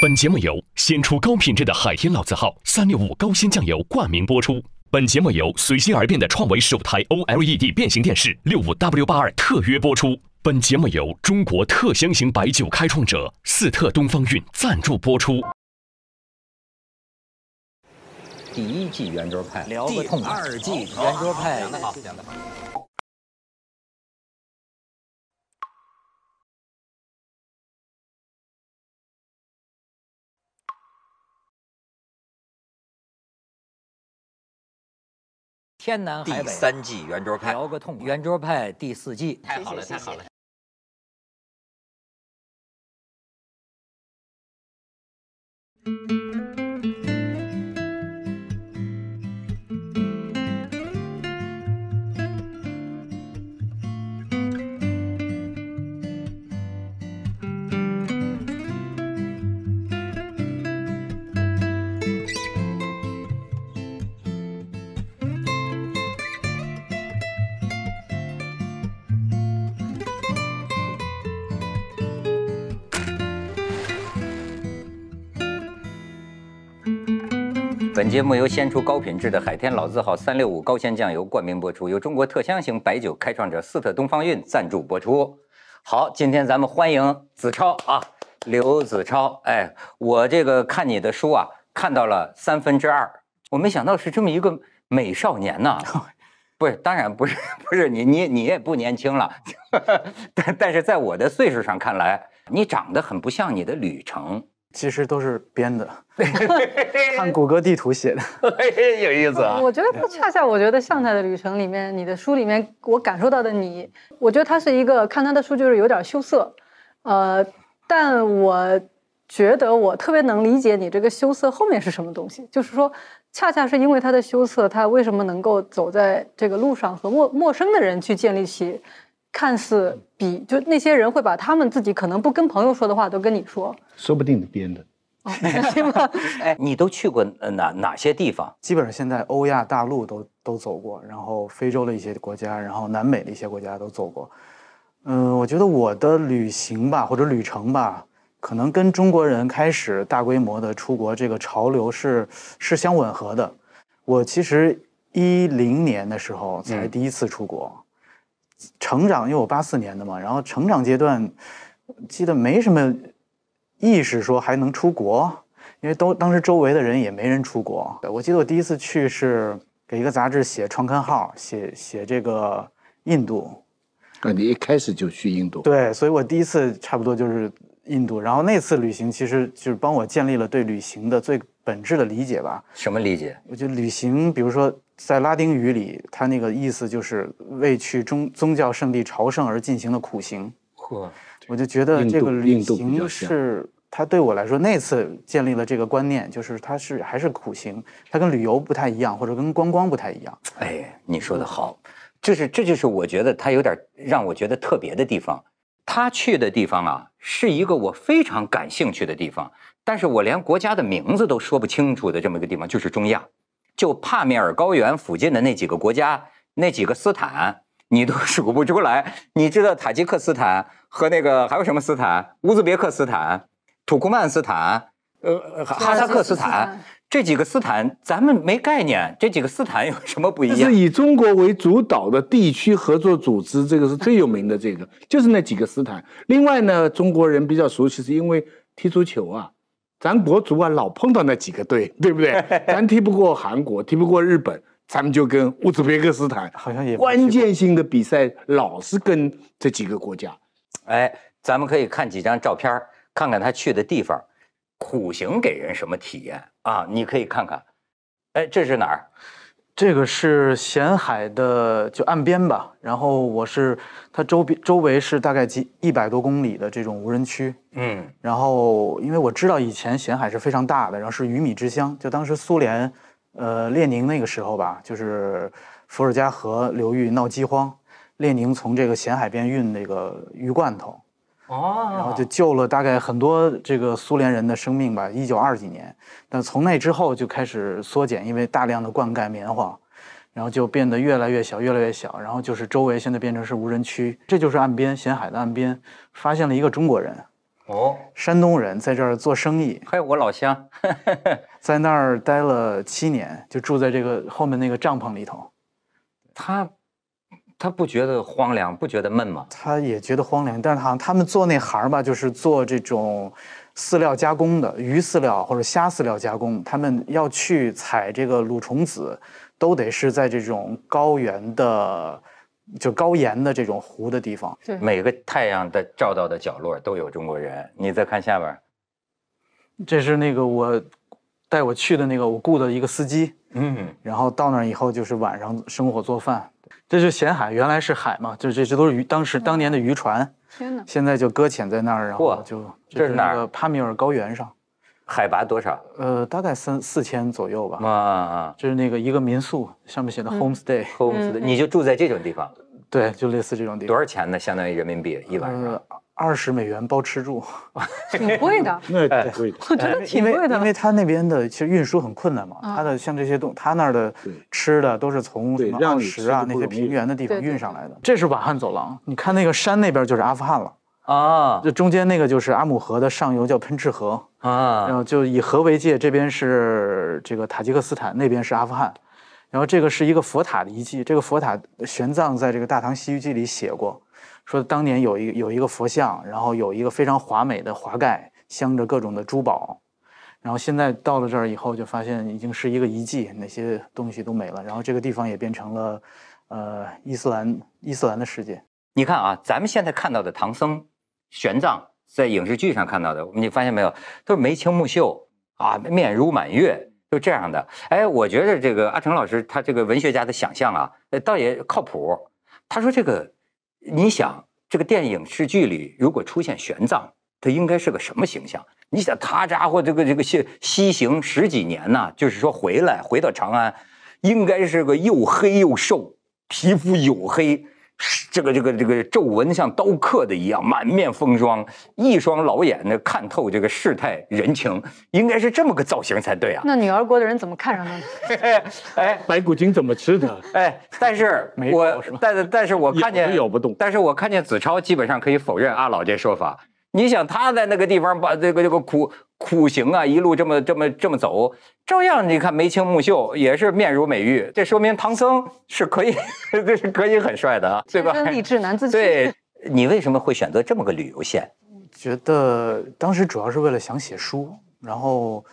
本节目由先出高品质的海天老字号三六五高鲜酱油冠名播出。本节目由随心而变的创维首台 O L E D 变形电视六五 W 八二特约播出。本节目由中国特香型白酒开创者四特东方韵赞助播出。第一季圆桌派，聊个痛快。第二季圆桌派，好。天南海北，第三季圆桌派聊个痛快，圆桌派第四季，太好了，太好了。本节目由鲜出高品质的海天老字号三六五高鲜酱油冠名播出，由中国特香型白酒开创者四特东方韵赞助播出。好，今天咱们欢迎子超啊，刘子超。哎，我这个看你的书啊，看到了三分之二，我没想到是这么一个美少年呐。不是，当然不是，不是你，你你也不年轻了。但但是在我的岁数上看来，你长得很不像你的旅程。其实都是编的，看谷歌地图写的，有意思啊。我觉得他恰恰，我觉得向太的旅程里面，你的书里面，我感受到的你，我觉得他是一个看他的书就是有点羞涩，呃，但我觉得我特别能理解你这个羞涩后面是什么东西，就是说，恰恰是因为他的羞涩，他为什么能够走在这个路上和陌陌生的人去建立起。看似比就那些人会把他们自己可能不跟朋友说的话都跟你说，说不定你编的，对吧？哎，你都去过哪哪些地方？基本上现在欧亚大陆都都走过，然后非洲的一些国家，然后南美的一些国家都走过。嗯，我觉得我的旅行吧或者旅程吧，可能跟中国人开始大规模的出国这个潮流是是相吻合的。我其实一零年的时候才第一次出国。成长，因为我八四年的嘛，然后成长阶段，记得没什么意识说还能出国，因为都当时周围的人也没人出国。我记得我第一次去是给一个杂志写创刊号，写写这个印度。啊，你一开始就去印度？对，所以我第一次差不多就是印度。然后那次旅行其实就是帮我建立了对旅行的最本质的理解吧。什么理解？我觉得旅行，比如说。在拉丁语里，他那个意思就是为去宗宗教圣地朝圣而进行的苦行。嚯！我就觉得这个旅行是，他对我来说那次建立了这个观念，就是他是还是苦行，它跟旅游不太一样，或者跟观光不太一样。哎，你说的好，就是这就是我觉得他有点让我觉得特别的地方。他去的地方啊，是一个我非常感兴趣的地方，但是我连国家的名字都说不清楚的这么一个地方，就是中亚。就帕米尔高原附近的那几个国家，那几个斯坦，你都 数不出来。你知道塔吉克斯坦和那个还有什么斯坦？乌兹别克斯坦、土库曼斯坦、呃，哈萨克斯坦这几个斯坦，咱们没概念。这几个斯坦有什么不一样？是以中国为主导的地区合作组织，这个是最有名的。这个就是那几个斯坦。另外呢，中国人比较熟悉是因为踢足球啊。咱国足啊，老碰到那几个队，对不对？咱踢不过韩国，踢不过日本，咱们就跟乌兹别克斯坦。好像也关键性的比赛，老是跟这几个国家。哎，咱们可以看几张照片，看看他去的地方，苦行给人什么体验啊？你可以看看，哎，这是哪儿？这个是咸海的，就岸边吧。然后我是它周边，周围是大概几一百多公里的这种无人区。嗯，然后因为我知道以前咸海是非常大的，然后是鱼米之乡。就当时苏联，呃，列宁那个时候吧，就是伏尔加河流域闹饥荒，列宁从这个咸海边运那个鱼罐头。哦，然后就救了大概很多这个苏联人的生命吧。一九二几年，但从那之后就开始缩减，因为大量的灌溉棉花，然后就变得越来越小，越来越小。然后就是周围现在变成是无人区，这就是岸边，咸海的岸边，发现了一个中国人，哦，山东人，在这儿做生意，还有我老乡，在那儿待了七年，就住在这个后面那个帐篷里头，他。他不觉得荒凉，不觉得闷吗？他也觉得荒凉，但是好像他们做那行吧，就是做这种饲料加工的，鱼饲料或者虾饲料加工，他们要去采这个卤虫子，都得是在这种高原的、就高盐的这种湖的地方。对，每个太阳的照到的角落都有中国人。你再看下边，这是那个我带我去的那个我雇的一个司机。嗯，然后到那以后就是晚上生火做饭。这就咸海，原来是海嘛，就这这都是鱼，当时当年的渔船，天现在就搁浅在那儿，然后就这是哪儿？帕米尔高原上，海拔多少？呃，大概三四千左右吧。啊，这是那个一个民宿，上面写的 homestay，homestay，你就住在这种地方？对，就类似这种地方。多少钱呢？相当于人民币一晚上。二十美元包吃住，挺贵的。那太贵了，我觉得挺贵的。因为他它那边的其实运输很困难嘛，它的像这些东，它那儿的吃的都是从什么阿什啊那些平原的地方运上来的。这是瓦罕走廊，你看那个山那边就是阿富汗了啊。这中间那个就是阿姆河的上游叫喷赤河啊，然后就以河为界，这边是这个塔吉克斯坦，那边是阿富汗。然后这个是一个佛塔的遗迹，这个佛塔玄奘在这个《大唐西域记》里写过。说当年有一有一个佛像，然后有一个非常华美的华盖，镶着各种的珠宝，然后现在到了这儿以后，就发现已经是一个遗迹，那些东西都没了，然后这个地方也变成了，呃，伊斯兰伊斯兰的世界。你看啊，咱们现在看到的唐僧玄奘，在影视剧上看到的，你发现没有，都是眉清目秀啊，面如满月，就这样的。哎，我觉得这个阿成老师他这个文学家的想象啊，倒也靠谱。他说这个。你想这个电影、视剧里如果出现玄奘，他应该是个什么形象？你想他家伙，这个这个西西行十几年呢？就是说回来回到长安，应该是个又黑又瘦，皮肤黝黑。这个这个这个皱纹像刀刻的一样，满面风霜，一双老眼呢看透这个世态人情，应该是这么个造型才对啊。那女儿国的人怎么看上他？哎，白骨精怎么吃的？哎，但是我，但是但是我看见咬不动，但是我看见子超基本上可以否认阿老这说法。你想他在那个地方把这个这个苦苦行啊，一路这么这么这么走，照样你看眉清目秀，也是面如美玉。这说明唐僧是可以，这是可以很帅的啊，对吧？励志男子。对，你为什么会选择这么个旅游线？觉得当时主要是为了想写书，然后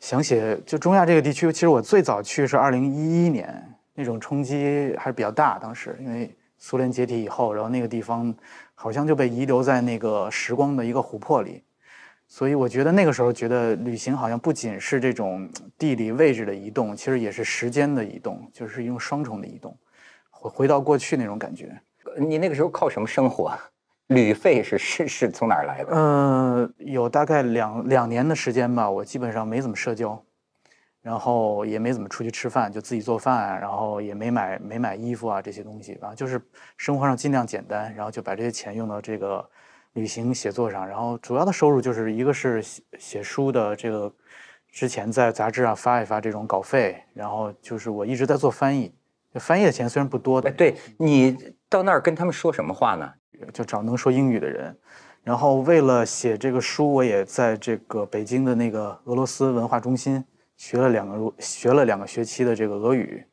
想写就中亚这个地区。其实我最早去是二零一一年，那种冲击还是比较大。当时因为苏联解体以后，然后那个地方。好像就被遗留在那个时光的一个琥珀里，所以我觉得那个时候觉得旅行好像不仅是这种地理位置的移动，其实也是时间的移动，就是一种双重的移动，回回到过去那种感觉。你那个时候靠什么生活？旅费是是是从哪儿来的？嗯，有大概两两年的时间吧，我基本上没怎么社交。然后也没怎么出去吃饭，就自己做饭然后也没买没买衣服啊这些东西啊，就是生活上尽量简单。然后就把这些钱用到这个旅行写作上。然后主要的收入就是一个是写写书的这个，之前在杂志上发一发这种稿费。然后就是我一直在做翻译，翻译的钱虽然不多。哎，对你到那儿跟他们说什么话呢？就找能说英语的人。然后为了写这个书，我也在这个北京的那个俄罗斯文化中心。学了两个，学了两个学期的这个俄语，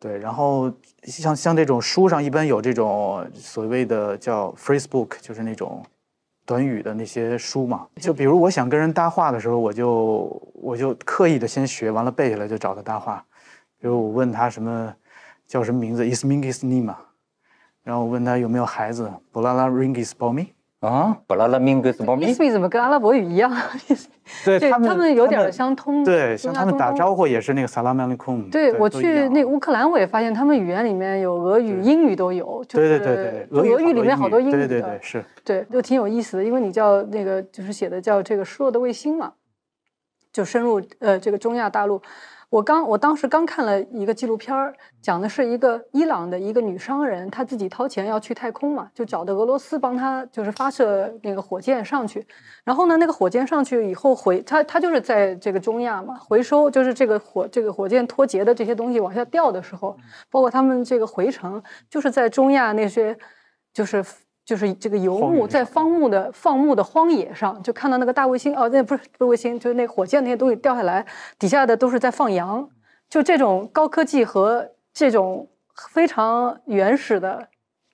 对，然后像像这种书上一般有这种所谓的叫 f r a c e book，就是那种短语的那些书嘛。就比如我想跟人搭话的时候，我就我就刻意的先学完了背下来，就找他搭话。比如我问他什么叫什么名字 i s m i n g i s n i m a 然后我问他有没有孩子，Бла-ла-рингис б о м i 啊，巴拉拉咪格斯，咪斯比怎么跟阿拉伯语一样？对他们，他们有点相通。对，像他们打招呼也是那个 “salam a m 对我去那乌克兰，我也发现他们语言里面有俄语、英语都有。对对对对，俄语里面好多英语的。对对对，是。对，就挺有意思的，因为你叫那个就是写的叫这个失落的卫星嘛，就深入呃这个中亚大陆。我刚，我当时刚看了一个纪录片儿，讲的是一个伊朗的一个女商人，她自己掏钱要去太空嘛，就找的俄罗斯帮她就是发射那个火箭上去。然后呢，那个火箭上去以后回，她她就是在这个中亚嘛，回收就是这个火这个火箭脱节的这些东西往下掉的时候，包括他们这个回程就是在中亚那些，就是。就是这个游牧在荒牧的放牧的荒野上，就看到那个大卫星哦，那不是卫星，就是那火箭那些东西掉下来，底下的都是在放羊，就这种高科技和这种非常原始的，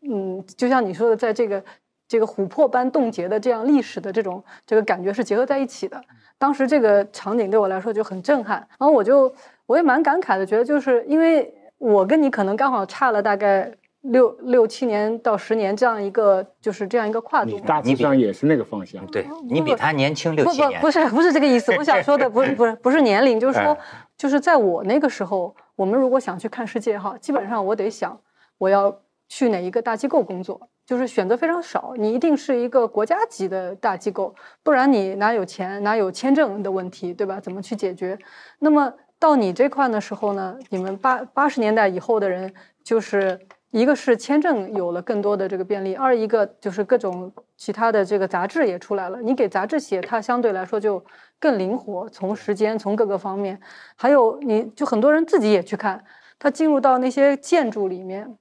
嗯，就像你说的，在这个这个琥珀般冻结的这样历史的这种这个感觉是结合在一起的。当时这个场景对我来说就很震撼，然后我就我也蛮感慨的，觉得就是因为我跟你可能刚好差了大概。六六七年到十年这样一个，就是这样一个跨度，你大体上也是那个方向。对你比他年轻六七年。不不不是不是这个意思，我想说的不是不是不是年龄，就是说，就是在我那个时候，我们如果想去看世界哈，基本上我得想我要去哪一个大机构工作，就是选择非常少。你一定是一个国家级的大机构，不然你哪有钱，哪有签证的问题，对吧？怎么去解决？那么到你这块的时候呢，你们八八十年代以后的人就是。一个是签证有了更多的这个便利，二一个就是各种其他的这个杂志也出来了。你给杂志写，它相对来说就更灵活，从时间、从各个方面，还有你就很多人自己也去看，他进入到那些建筑里面，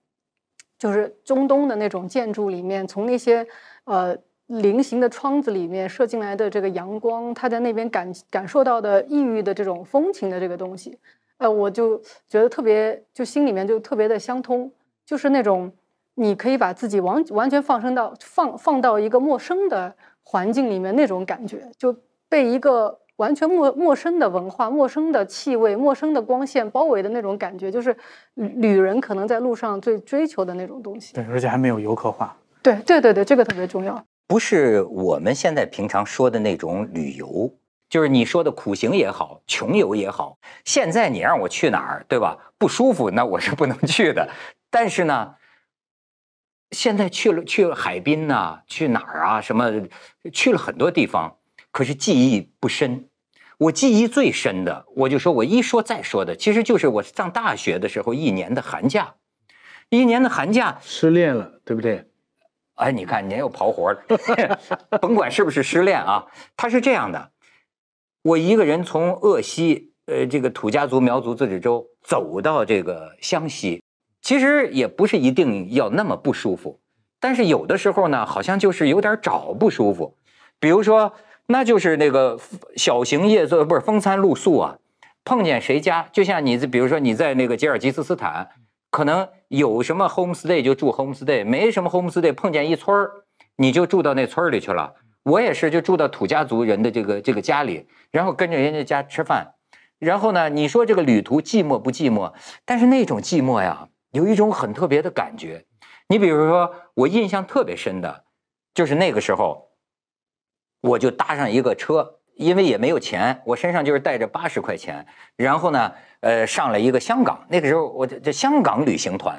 就是中东的那种建筑里面，从那些呃菱形的窗子里面射进来的这个阳光，他在那边感感受到的异域的这种风情的这个东西，呃，我就觉得特别，就心里面就特别的相通。就是那种，你可以把自己完完全放生到放放到一个陌生的环境里面那种感觉，就被一个完全陌陌生的文化、陌生的气味、陌生的光线包围的那种感觉，就是旅人可能在路上最追求的那种东西。对，而且还没有游客化。对，对，对，对，这个特别重要。不是我们现在平常说的那种旅游，就是你说的苦行也好，穷游也好。现在你让我去哪儿，对吧？不舒服，那我是不能去的。但是呢，现在去了去了海滨呐，去哪儿啊？什么去了很多地方，可是记忆不深。我记忆最深的，我就说我一说再说的，其实就是我上大学的时候一年的寒假，一年的寒假失恋了，对不对？哎，你看年又刨活了，甭管是不是失恋啊，他是这样的，我一个人从鄂西呃这个土家族苗族自治州走到这个湘西。其实也不是一定要那么不舒服，但是有的时候呢，好像就是有点找不舒服。比如说，那就是那个小型夜宿，不是风餐露宿啊。碰见谁家，就像你，比如说你在那个吉尔吉斯斯坦，可能有什么 homestay 就住 homestay，没什么 homestay，碰见一村儿，你就住到那村里去了。我也是，就住到土家族人的这个这个家里，然后跟着人家家吃饭。然后呢，你说这个旅途寂寞不寂寞？但是那种寂寞呀。有一种很特别的感觉，你比如说，我印象特别深的，就是那个时候，我就搭上一个车，因为也没有钱，我身上就是带着八十块钱，然后呢，呃，上了一个香港，那个时候我这这香港旅行团，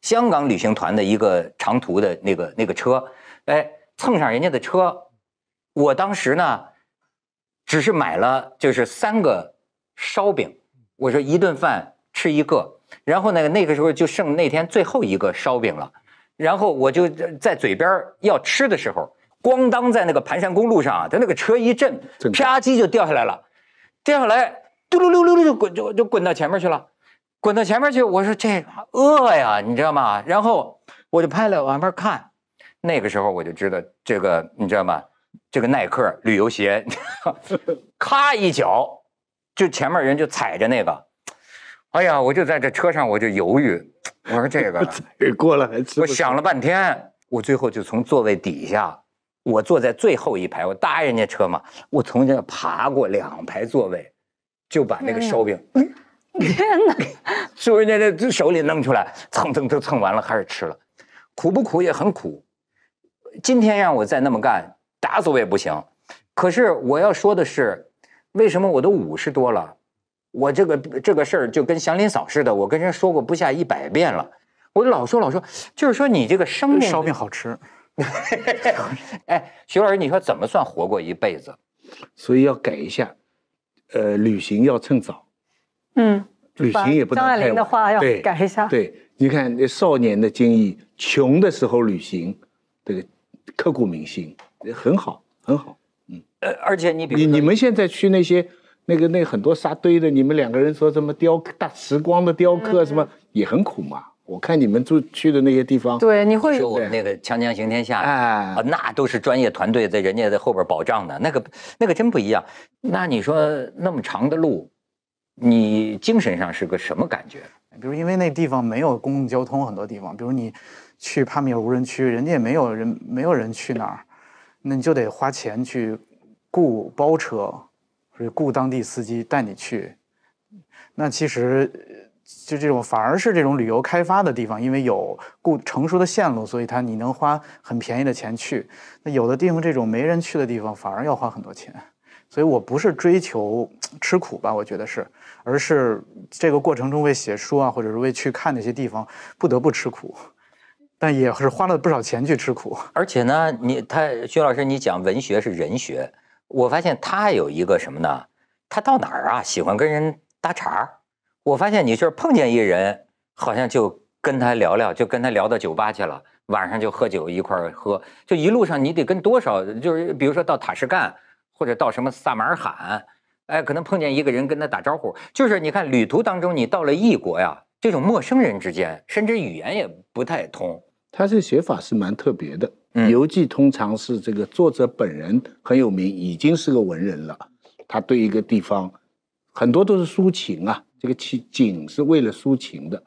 香港旅行团的一个长途的那个那个车，哎，蹭上人家的车，我当时呢，只是买了就是三个烧饼，我说一顿饭吃一个。然后呢？那个时候就剩那天最后一个烧饼了。然后我就在嘴边要吃的时候，咣当，在那个盘山公路上啊，它那个车一震，啪叽就掉下来了。掉下来，嘟噜噜噜噜就滚就就滚到前面去了，滚到前面去。我说这饿呀，你知道吗？然后我就拍了往边看。那个时候我就知道这个，你知道吗？这个耐克旅游鞋，咔一脚，就前面人就踩着那个。哎呀，我就在这车上，我就犹豫。我说这个 过了还吃。我想了半天，我最后就从座位底下，我坐在最后一排，我搭人家车嘛，我从这爬过两排座位，就把那个烧饼，天哪，从人家的手里弄出来，蹭蹭蹭蹭完了开始吃了，苦不苦也很苦。今天让我再那么干，打死我也不行。可是我要说的是，为什么我都五十多了？我这个这个事儿就跟祥林嫂似的，我跟人说过不下一百遍了，我老说老说，就是说你这个生命。烧饼好吃。哎，徐老师，你说怎么算活过一辈子？所以要改一下，呃，旅行要趁早。嗯。旅行也不能太。张爱玲的话要改一下。对，你看少年的经历，穷的时候旅行，这个刻骨铭心，很好，很好。嗯。呃，而且你比。你你们现在去那些。那个那很多沙堆的，你们两个人说什么雕刻、大时光的雕刻什么，也很苦嘛。我看你们住去的那些地方，对，你会我们那个“锵锵行天下”啊，那都是专业团队在人家在后边保障的，那个那个真不一样。那你说那么长的路，你精神上是个什么感觉？比如因为那地方没有公共交通，很多地方，比如你去帕米尔无人区，人家也没有人，没有人去那儿，那你就得花钱去雇包车。是雇当地司机带你去，那其实就这种反而是这种旅游开发的地方，因为有雇成熟的线路，所以它你能花很便宜的钱去。那有的地方这种没人去的地方，反而要花很多钱。所以我不是追求吃苦吧，我觉得是，而是这个过程中为写书啊，或者是为去看那些地方，不得不吃苦，但也是花了不少钱去吃苦。而且呢，你他薛老师，你讲文学是人学。我发现他有一个什么呢？他到哪儿啊，喜欢跟人搭茬儿。我发现你就是碰见一人，好像就跟他聊聊，就跟他聊到酒吧去了。晚上就喝酒，一块儿喝。就一路上你得跟多少，就是比如说到塔什干或者到什么萨马尔罕，哎，可能碰见一个人跟他打招呼。就是你看旅途当中，你到了异国呀，这种陌生人之间，甚至语言也不太通。他这写法是蛮特别的。游记通常是这个作者本人很有名，已经是个文人了。他对一个地方，很多都是抒情啊，这个情景是为了抒情的。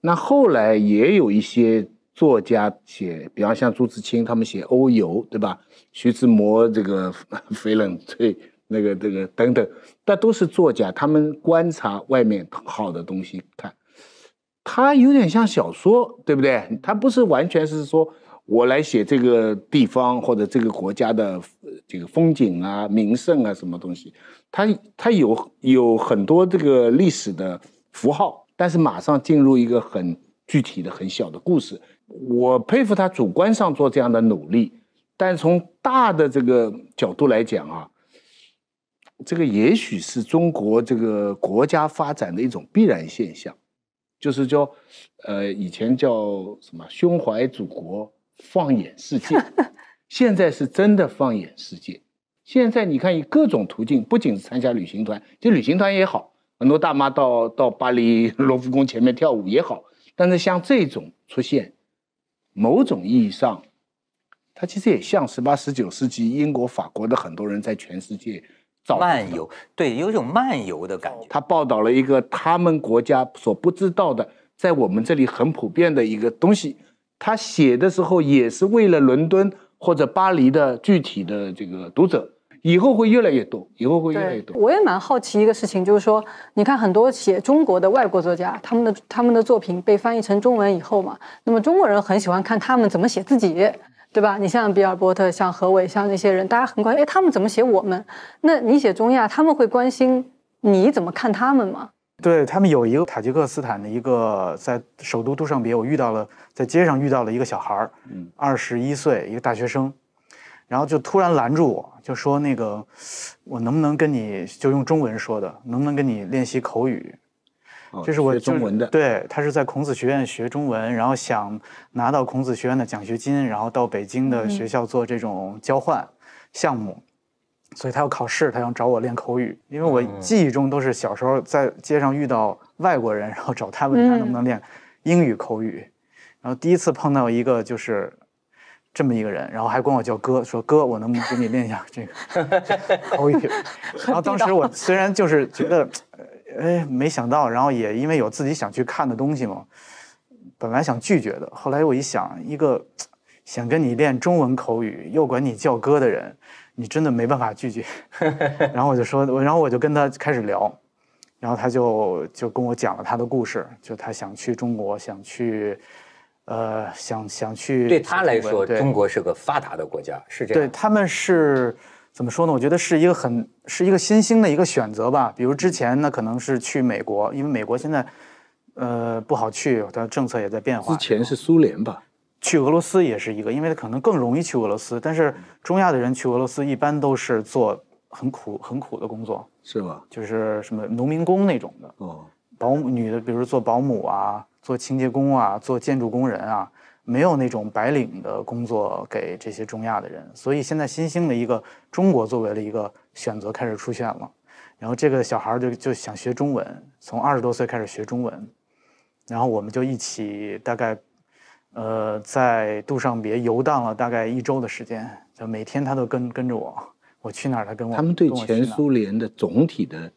那后来也有一些作家写，比方像朱自清他们写欧游，对吧？徐志摩这个翡冷翠，那个这个等等，那都是作家，他们观察外面好的东西看，他有点像小说，对不对？他不是完全是说。我来写这个地方或者这个国家的这个风景啊、名胜啊什么东西，它它有有很多这个历史的符号，但是马上进入一个很具体的、很小的故事。我佩服他主观上做这样的努力，但从大的这个角度来讲啊，这个也许是中国这个国家发展的一种必然现象，就是叫呃以前叫什么胸怀祖国。放眼世界，现在是真的放眼世界。现在你看，以各种途径，不仅是参加旅行团，就旅行团也好，很多大妈到到巴黎罗浮宫前面跳舞也好。但是像这种出现，某种意义上，它其实也像十八、十九世纪英国、法国的很多人在全世界漫游，对，有一种漫游的感觉。他报道了一个他们国家所不知道的，在我们这里很普遍的一个东西。他写的时候也是为了伦敦或者巴黎的具体的这个读者，以后会越来越多，以后会越来越多。我也蛮好奇一个事情，就是说，你看很多写中国的外国作家，他们的他们的作品被翻译成中文以后嘛，那么中国人很喜欢看他们怎么写自己，对吧？你像比尔·波特，像何伟，像那些人，大家很关心，哎，他们怎么写我们？那你写中亚，他们会关心你怎么看他们吗？对他们有一个塔吉克斯坦的一个在首都杜尚别，我遇到了在街上遇到了一个小孩，嗯，二十一岁一个大学生，然后就突然拦住我，就说那个我能不能跟你就用中文说的，能不能跟你练习口语？这是我中文的。对他是在孔子学院学中文，然后想拿到孔子学院的奖学金，然后到北京的学校做这种交换项目。所以他要考试，他想找我练口语，因为我记忆中都是小时候在街上遇到外国人，然后找他问他能不能练英语口语，然后第一次碰到一个就是这么一个人，然后还管我叫哥，说哥，我能不能给你练一下这个 口语？然后当时我虽然就是觉得，哎，没想到，然后也因为有自己想去看的东西嘛，本来想拒绝的，后来我一想，一个想跟你练中文口语又管你叫哥的人。你真的没办法拒绝，然后我就说，然后我就跟他开始聊，然后他就就跟我讲了他的故事，就他想去中国，想去，呃，想想去对他来说，中国是个发达的国家，是这样。对他们是怎么说呢？我觉得是一个很是一个新兴的一个选择吧。比如之前那可能是去美国，因为美国现在呃不好去，它政策也在变化。之前是苏联吧。去俄罗斯也是一个，因为他可能更容易去俄罗斯。但是中亚的人去俄罗斯一般都是做很苦、很苦的工作，是吗？就是什么农民工那种的，保姆女的，比如做保姆啊、做清洁工啊、做建筑工人啊，没有那种白领的工作给这些中亚的人。所以现在新兴的一个中国作为了一个选择开始出现了，然后这个小孩儿就就想学中文，从二十多岁开始学中文，然后我们就一起大概。呃，在杜尚别游荡了大概一周的时间，就每天他都跟跟着我，我去哪儿他跟我。他们对前苏联的总体的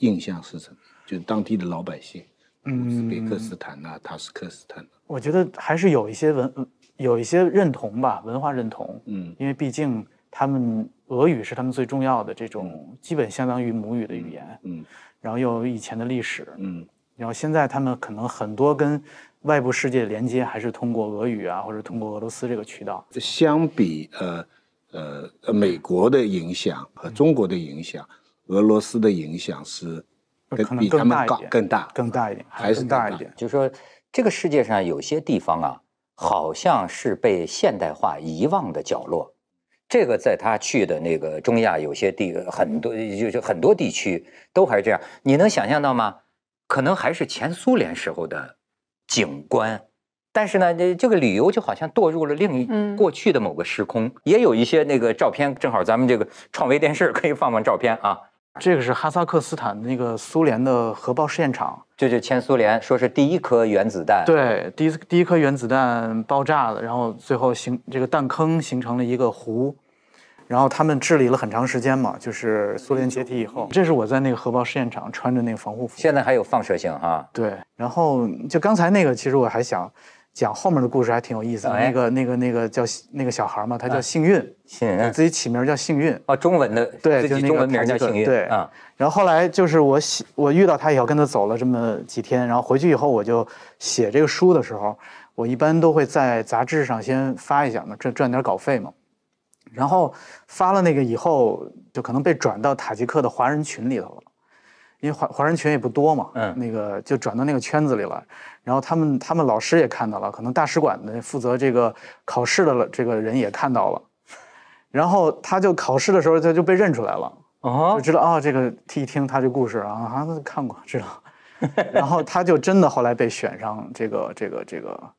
印象是什么？就当地的老百姓，嗯，乌兹别克斯坦啊，塔什克斯坦。我觉得还是有一些文，有一些认同吧，文化认同。嗯，因为毕竟他们俄语是他们最重要的这种，基本相当于母语的语言。嗯，然后又有以前的历史。嗯，然后现在他们可能很多跟。外部世界连接还是通过俄语啊，或者通过俄罗斯这个渠道。相比呃呃美国的影响和中国的影响，俄罗斯的影响是可能更大一点，更大更大一点，还是大一点？就是说这个世界上有些地方啊，好像是被现代化遗忘的角落。这个在他去的那个中亚，有些地很多就就很多地区都还是这样。你能想象到吗？可能还是前苏联时候的。景观，但是呢，这这个旅游就好像堕入了另一过去的某个时空。也有一些那个照片，正好咱们这个创维电视可以放放照片啊。这个是哈萨克斯坦那个苏联的核爆试验场，就就前苏联，说是第一颗原子弹，对，第一第一颗原子弹爆炸了，然后最后形这个弹坑形成了一个湖。然后他们治理了很长时间嘛，就是苏联解体以后，这是我在那个核爆试验场穿着那个防护服。现在还有放射性哈？对。然后就刚才那个，其实我还想讲后面的故事，还挺有意思的。那个、那个、那个叫那个小孩嘛，他叫幸运，自己起名叫幸运。啊，中文的，对，就那个幸运。对啊。然后后来就是我写，我遇到他以后跟他走了这么几天，然后回去以后我就写这个书的时候，我一般都会在杂志上先发一下嘛，赚赚点稿费嘛。然后发了那个以后，就可能被转到塔吉克的华人群里头了，因为华华人群也不多嘛，嗯，那个就转到那个圈子里了。然后他们他们老师也看到了，可能大使馆的负责这个考试的这个人也看到了，然后他就考试的时候他就被认出来了，啊，就知道啊，这个一听他这故事啊啊看过知道，然后他就真的后来被选上这个这个这个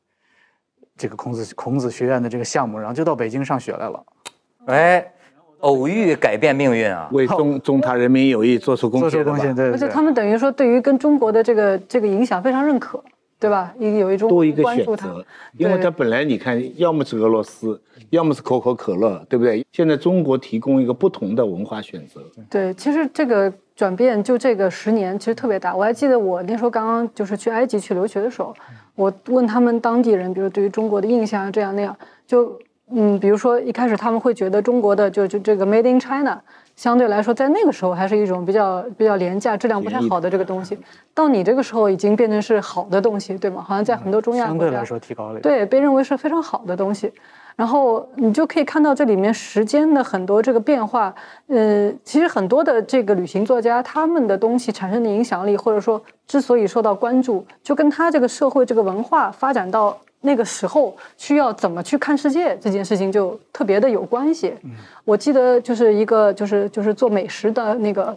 这个孔子孔子学院的这个项目，然后就到北京上学来了。哎，偶遇改变命运啊！为中中塔人民友谊做出贡献，对而且他们等于说，对于跟中国的这个这个影响非常认可，对吧？一有一种多一个选择，因为他本来你看，要么是俄罗斯，要么是可口可乐，对不对？现在中国提供一个不同的文化选择。对，其实这个转变就这个十年其实特别大。我还记得我那时候刚刚就是去埃及去留学的时候，我问他们当地人，比如对于中国的印象这样那样，就。嗯，比如说一开始他们会觉得中国的就就这个 Made in China 相对来说在那个时候还是一种比较比较廉价、质量不太好的这个东西，到你这个时候已经变成是好的东西，对吗？好像在很多中亚相对来说提高了。对，被认为是非常好的东西。然后你就可以看到这里面时间的很多这个变化。呃，其实很多的这个旅行作家他们的东西产生的影响力，或者说之所以受到关注，就跟他这个社会这个文化发展到。那个时候需要怎么去看世界这件事情就特别的有关系。我记得就是一个就是就是做美食的那个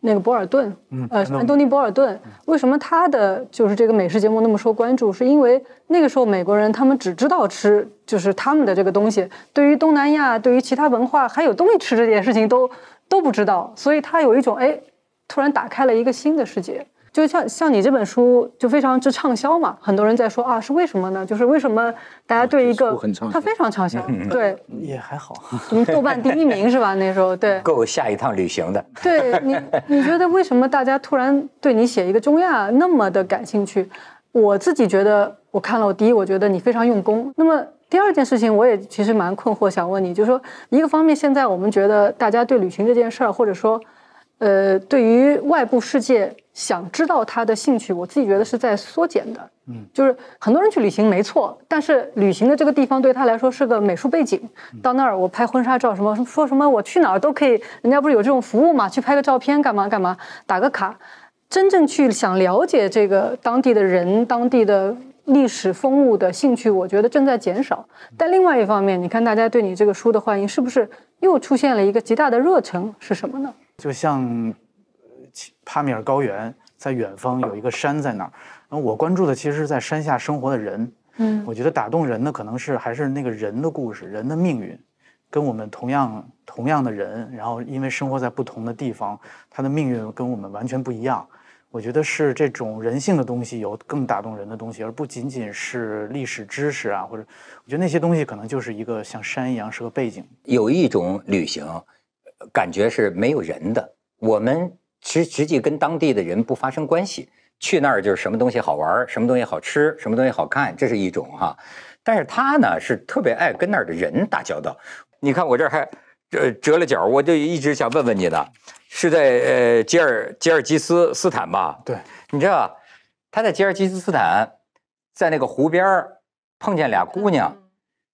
那个博尔顿，呃，安东尼博尔顿，为什么他的就是这个美食节目那么受关注？是因为那个时候美国人他们只知道吃，就是他们的这个东西，对于东南亚，对于其他文化还有东西吃这件事情都都不知道，所以他有一种哎，突然打开了一个新的世界。就像像你这本书就非常之畅销嘛，很多人在说啊，是为什么呢？就是为什么大家对一个它非常畅销？对 也还好，么豆瓣第一名是吧？那时候对够下一趟旅行的。对你你觉得为什么大家突然对你写一个中亚那么的感兴趣？我自己觉得我看了，我第一我觉得你非常用功。那么第二件事情，我也其实蛮困惑，想问你，就是说一个方面，现在我们觉得大家对旅行这件事儿，或者说，呃，对于外部世界。想知道他的兴趣，我自己觉得是在缩减的。嗯，就是很多人去旅行没错，但是旅行的这个地方对他来说是个美术背景。到那儿我拍婚纱照什么什么说什么，我去哪儿都可以，人家不是有这种服务嘛，去拍个照片干嘛干嘛，打个卡。真正去想了解这个当地的人、当地的历史风物的兴趣，我觉得正在减少。但另外一方面，你看大家对你这个书的欢迎，是不是又出现了一个极大的热忱？是什么呢？就像。帕米尔高原在远方有一个山在那儿，那我关注的其实是在山下生活的人。嗯，我觉得打动人的可能是还是那个人的故事、人的命运，跟我们同样同样的人，然后因为生活在不同的地方，他的命运跟我们完全不一样。我觉得是这种人性的东西有更打动人的东西，而不仅仅是历史知识啊，或者我觉得那些东西可能就是一个像山一样是个背景。有一种旅行，感觉是没有人的，我们。其实实际跟当地的人不发生关系，去那儿就是什么东西好玩，什么东西好吃，什么东西好看，这是一种哈。但是他呢是特别爱跟那儿的人打交道。你看我这还，呃折了角，我就一直想问问你的，是在呃吉尔吉尔吉斯斯坦吧？对，你知道他在吉尔吉斯斯坦，在那个湖边碰见俩姑娘，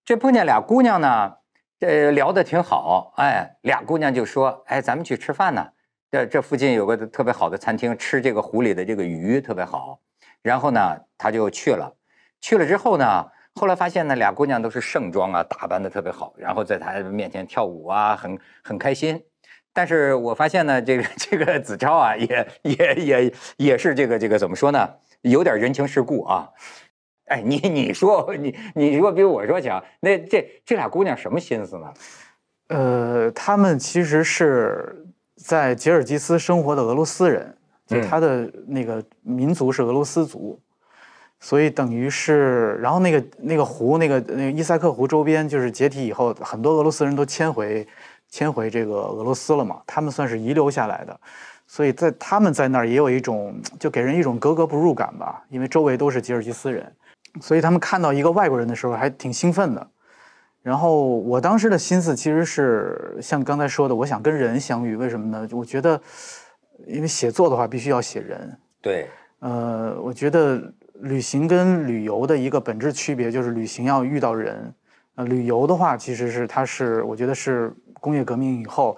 这碰见俩姑娘呢，呃聊的挺好，哎俩姑娘就说，哎咱们去吃饭呢。这这附近有个特别好的餐厅，吃这个湖里的这个鱼特别好。然后呢，他就去了。去了之后呢，后来发现呢，俩姑娘都是盛装啊，打扮的特别好，然后在他面前跳舞啊，很很开心。但是我发现呢，这个这个子超啊，也也也也是这个这个怎么说呢，有点人情世故啊。哎，你你说你你如果比我说强。那这这俩姑娘什么心思呢？呃，他们其实是。在吉尔吉斯生活的俄罗斯人，就他的那个民族是俄罗斯族，所以等于是，然后那个那个湖，那个那个伊塞克湖周边，就是解体以后，很多俄罗斯人都迁回迁回这个俄罗斯了嘛，他们算是遗留下来的，所以在他们在那儿也有一种，就给人一种格格不入感吧，因为周围都是吉尔吉斯人，所以他们看到一个外国人的时候，还挺兴奋的。然后我当时的心思其实是像刚才说的，我想跟人相遇。为什么呢？我觉得，因为写作的话必须要写人。对。呃，我觉得旅行跟旅游的一个本质区别就是旅行要遇到人，呃，旅游的话其实是它是我觉得是工业革命以后，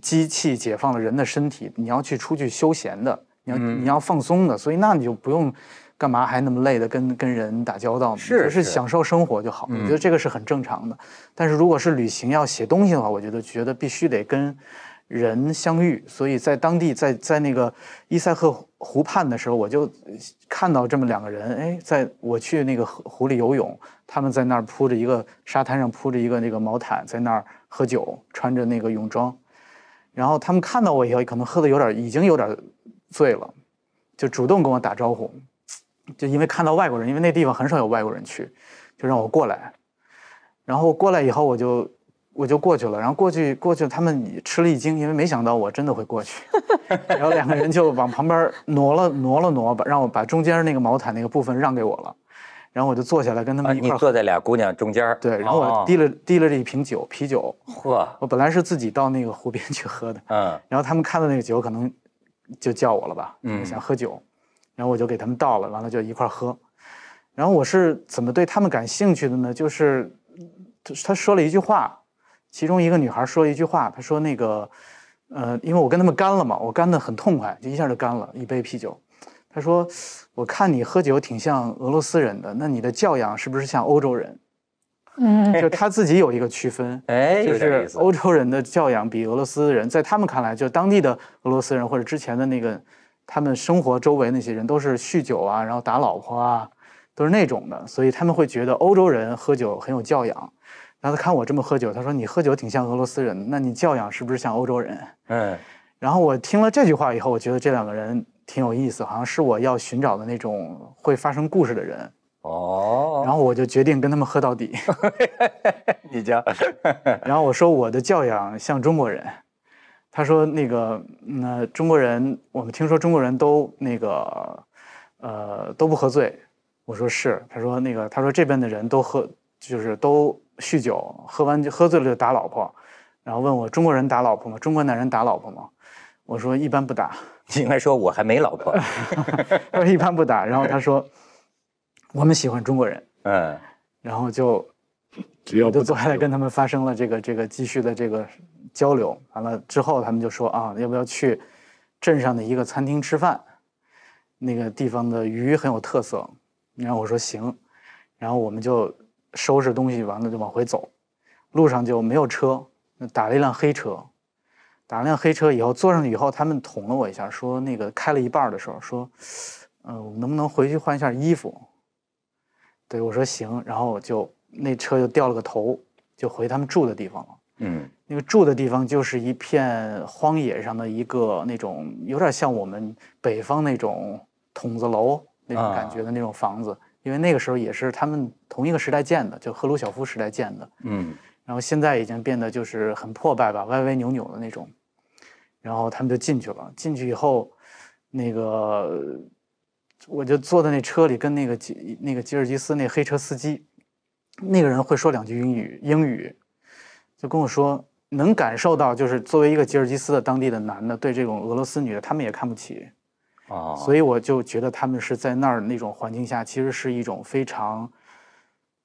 机器解放了人的身体，你要去出去休闲的，你要你要放松的，所以那你就不用。干嘛还那么累的跟跟人打交道呢？是是，享受生活就好。我觉得这个是很正常的。但是如果是旅行要写东西的话，我觉得觉得必须得跟人相遇。所以在当地，在在那个伊塞克湖畔的时候，我就看到这么两个人。哎，在我去那个湖里游泳，他们在那儿铺着一个沙滩上铺着一个那个毛毯，在那儿喝酒，穿着那个泳装。然后他们看到我以后，可能喝的有点已经有点醉了，就主动跟我打招呼。就因为看到外国人，因为那地方很少有外国人去，就让我过来。然后过来以后，我就我就过去了。然后过去过去，他们吃了一惊，因为没想到我真的会过去。然后两个人就往旁边挪了挪了挪，把让我把中间那个毛毯那个部分让给我了。然后我就坐下来跟他们一块儿。你坐在俩姑娘中间。对，然后我提了提了这一瓶酒，啤酒。嚯！我本来是自己到那个湖边去喝的。嗯。然后他们看到那个酒，可能就叫我了吧？嗯。想喝酒。然后我就给他们倒了，完了就一块喝。然后我是怎么对他们感兴趣的呢？就是，他说了一句话，其中一个女孩说一句话，她说那个，呃，因为我跟他们干了嘛，我干得很痛快，就一下就干了一杯啤酒。她说，我看你喝酒挺像俄罗斯人的，那你的教养是不是像欧洲人？嗯，就他自己有一个区分，哎，就是欧洲人的教养比俄罗斯人在他们看来，就当地的俄罗斯人或者之前的那个。他们生活周围那些人都是酗酒啊，然后打老婆啊，都是那种的，所以他们会觉得欧洲人喝酒很有教养。然后他看我这么喝酒，他说：“你喝酒挺像俄罗斯人，那你教养是不是像欧洲人？”嗯。然后我听了这句话以后，我觉得这两个人挺有意思，好像是我要寻找的那种会发生故事的人。哦。然后我就决定跟他们喝到底。你讲。然后我说我的教养像中国人。他说：“那个，那中国人，我们听说中国人都那个，呃，都不喝醉。”我说：“是。”他说：“那个，他说这边的人都喝，就是都酗酒，喝完就喝醉了就打老婆。”然后问我：“中国人打老婆吗？中国男人打老婆吗？”我说：“一般不打。”应该说我还没老婆。他说：“一般不打。”然后他说：“我们喜欢中国人。”嗯。然后就，只要就坐下来跟他们发生了这个这个继续的这个。交流完了之后，他们就说啊，要不要去镇上的一个餐厅吃饭？那个地方的鱼很有特色。然后我说行，然后我们就收拾东西，完了就往回走。路上就没有车，打了一辆黑车。打了辆黑车以后，坐上去以后，他们捅了我一下，说那个开了一半的时候，说，嗯，能不能回去换一下衣服？对我说行，然后就那车就掉了个头，就回他们住的地方了。嗯，那个住的地方就是一片荒野上的一个那种，有点像我们北方那种筒子楼那种感觉的那种房子，因为那个时候也是他们同一个时代建的，就赫鲁晓夫时代建的。嗯，然后现在已经变得就是很破败吧，歪歪扭扭的那种。然后他们就进去了，进去以后，那个我就坐在那车里，跟那个吉那个吉尔吉斯那黑车司机，那个人会说两句英语，英语。就跟我说，能感受到，就是作为一个吉尔吉斯的当地的男的，对这种俄罗斯女的，他们也看不起，啊，所以我就觉得他们是在那儿那种环境下，其实是一种非常，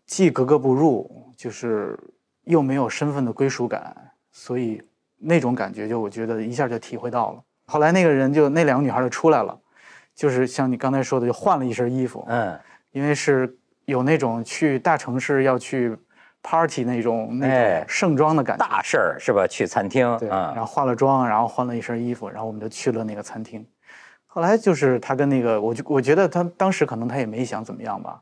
既格格不入，就是又没有身份的归属感，所以那种感觉就我觉得一下就体会到了。后来那个人就那两个女孩就出来了，就是像你刚才说的，就换了一身衣服，嗯，因为是有那种去大城市要去。party 那种那种盛装的感觉，大事儿是吧？去餐厅，然后化了妆，然后换了一身衣服，然后我们就去了那个餐厅。后来就是他跟那个，我就我觉得他当时可能他也没想怎么样吧。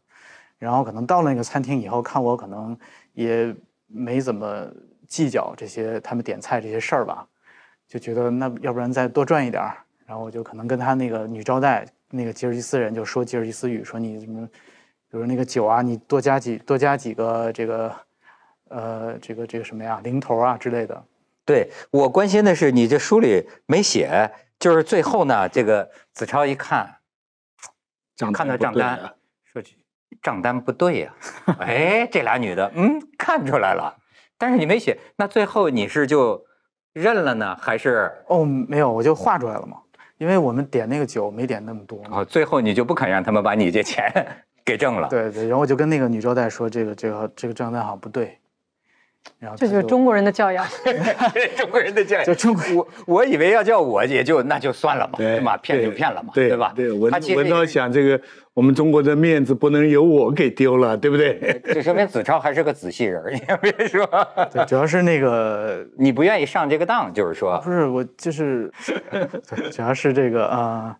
然后可能到了那个餐厅以后，看我可能也没怎么计较这些他们点菜这些事儿吧，就觉得那要不然再多赚一点儿。然后我就可能跟他那个女招待那个吉尔吉斯人就说吉尔吉斯语，说你怎么，比如那个酒啊，你多加几多加几个这个。呃，这个这个什么呀，零头啊之类的。对，我关心的是你这书里没写，就是最后呢，这个子超一看，看到账单，说账单不对呀。哎，这俩女的，嗯，看出来了。但是你没写，那最后你是就认了呢，还是哦没有，我就画出来了嘛，因为我们点那个酒没点那么多。哦，最后你就不肯让他们把你这钱 给挣了。对对，然后我就跟那个女招待说，这个这个这个账单好像不对。这就是中国人的教养，中国人的教养。就中我我以为要叫我也就那就算了嘛，对嘛，骗就骗了嘛，对吧？他文涛想这个，我们中国的面子不能由我给丢了，对不对？这说明子超还是个仔细人，你别说，主要是那个你不愿意上这个当，就是说，不是我就是，主要是这个啊，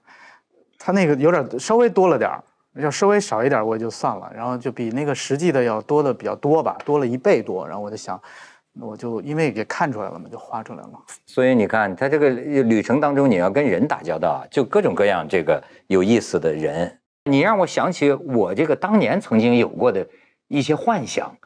他那个有点稍微多了点儿。要稍微少一点我也就算了，然后就比那个实际的要多的比较多吧，多了一倍多。然后我就想，我就因为也看出来了嘛，就画出来了。所以你看，他这个旅程当中，你要跟人打交道啊，就各种各样这个有意思的人，你让我想起我这个当年曾经有过的一些幻想，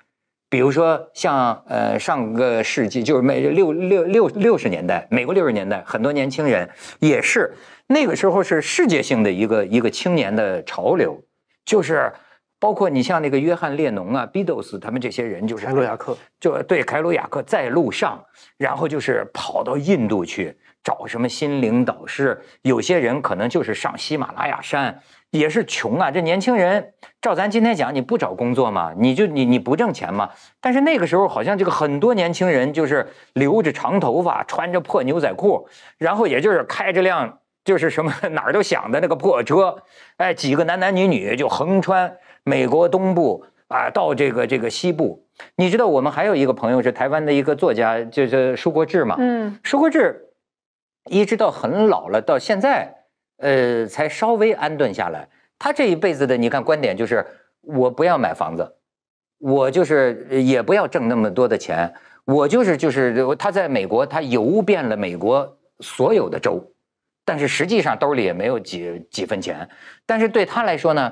比如说像呃上个世纪就是美六六六六十年代，美国六十年代很多年轻人也是。那个时候是世界性的一个一个青年的潮流，就是包括你像那个约翰列侬啊、Beatles 他们这些人，就是凯鲁亚克就对凯鲁亚克在路上，然后就是跑到印度去找什么心灵导师，有些人可能就是上喜马拉雅山，也是穷啊。这年轻人照咱今天讲，你不找工作吗？你就你你不挣钱吗？但是那个时候好像这个很多年轻人就是留着长头发，穿着破牛仔裤，然后也就是开着辆。就是什么 哪儿都想的那个破车，哎，几个男男女女就横穿美国东部啊，到这个这个西部。你知道我们还有一个朋友是台湾的一个作家，就是舒国治嘛，嗯，舒国治一直到很老了，到现在呃才稍微安顿下来。他这一辈子的，你看观点就是我不要买房子，我就是也不要挣那么多的钱，我就是就是他在美国，他游遍了美国所有的州。但是实际上兜里也没有几几分钱，但是对他来说呢，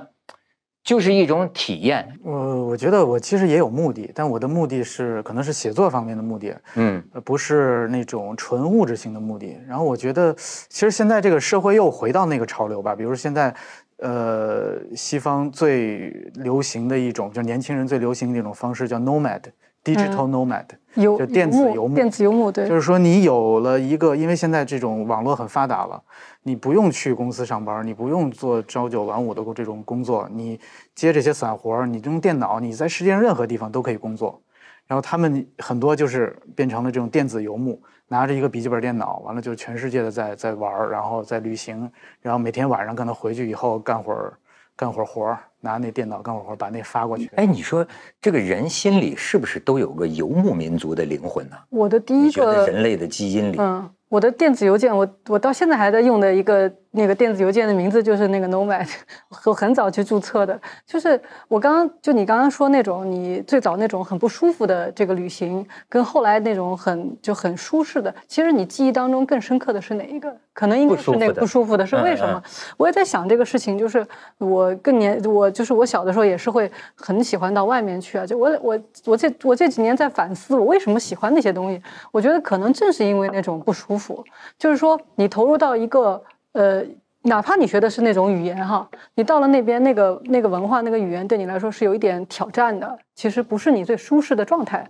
就是一种体验。我我觉得我其实也有目的，但我的目的是可能是写作方面的目的，嗯，不是那种纯物质性的目的。然后我觉得，其实现在这个社会又回到那个潮流吧，比如现在，呃，西方最流行的一种，就是年轻人最流行的一种方式叫 nomad。Digital nomad，就电子游牧，电子游牧，对，就是说你有了一个，因为现在这种网络很发达了，你不用去公司上班，你不用做朝九晚五的这种工作，你接这些散活儿，你用电脑，你在世界上任何地方都可以工作。然后他们很多就是变成了这种电子游牧，拿着一个笔记本电脑，完了就全世界的在在玩儿，然后在旅行，然后每天晚上可能回去以后干会儿，干会儿活儿。拿那电脑跟我会把那发过去。哎，你说这个人心里是不是都有个游牧民族的灵魂呢？我的第一个人类的基因里，嗯，我的电子邮件，我我到现在还在用的一个。那个电子邮件的名字就是那个 nomad，我很早去注册的。就是我刚刚就你刚刚说那种你最早那种很不舒服的这个旅行，跟后来那种很就很舒适的，其实你记忆当中更深刻的是哪一个？可能应该是那个不舒服的，是为什么？我也在想这个事情。就是我更年，我就是我小的时候也是会很喜欢到外面去啊。就我我我这我这几年在反思，我为什么喜欢那些东西？我觉得可能正是因为那种不舒服，就是说你投入到一个。呃，哪怕你学的是那种语言哈，你到了那边那个那个文化那个语言，对你来说是有一点挑战的。其实不是你最舒适的状态。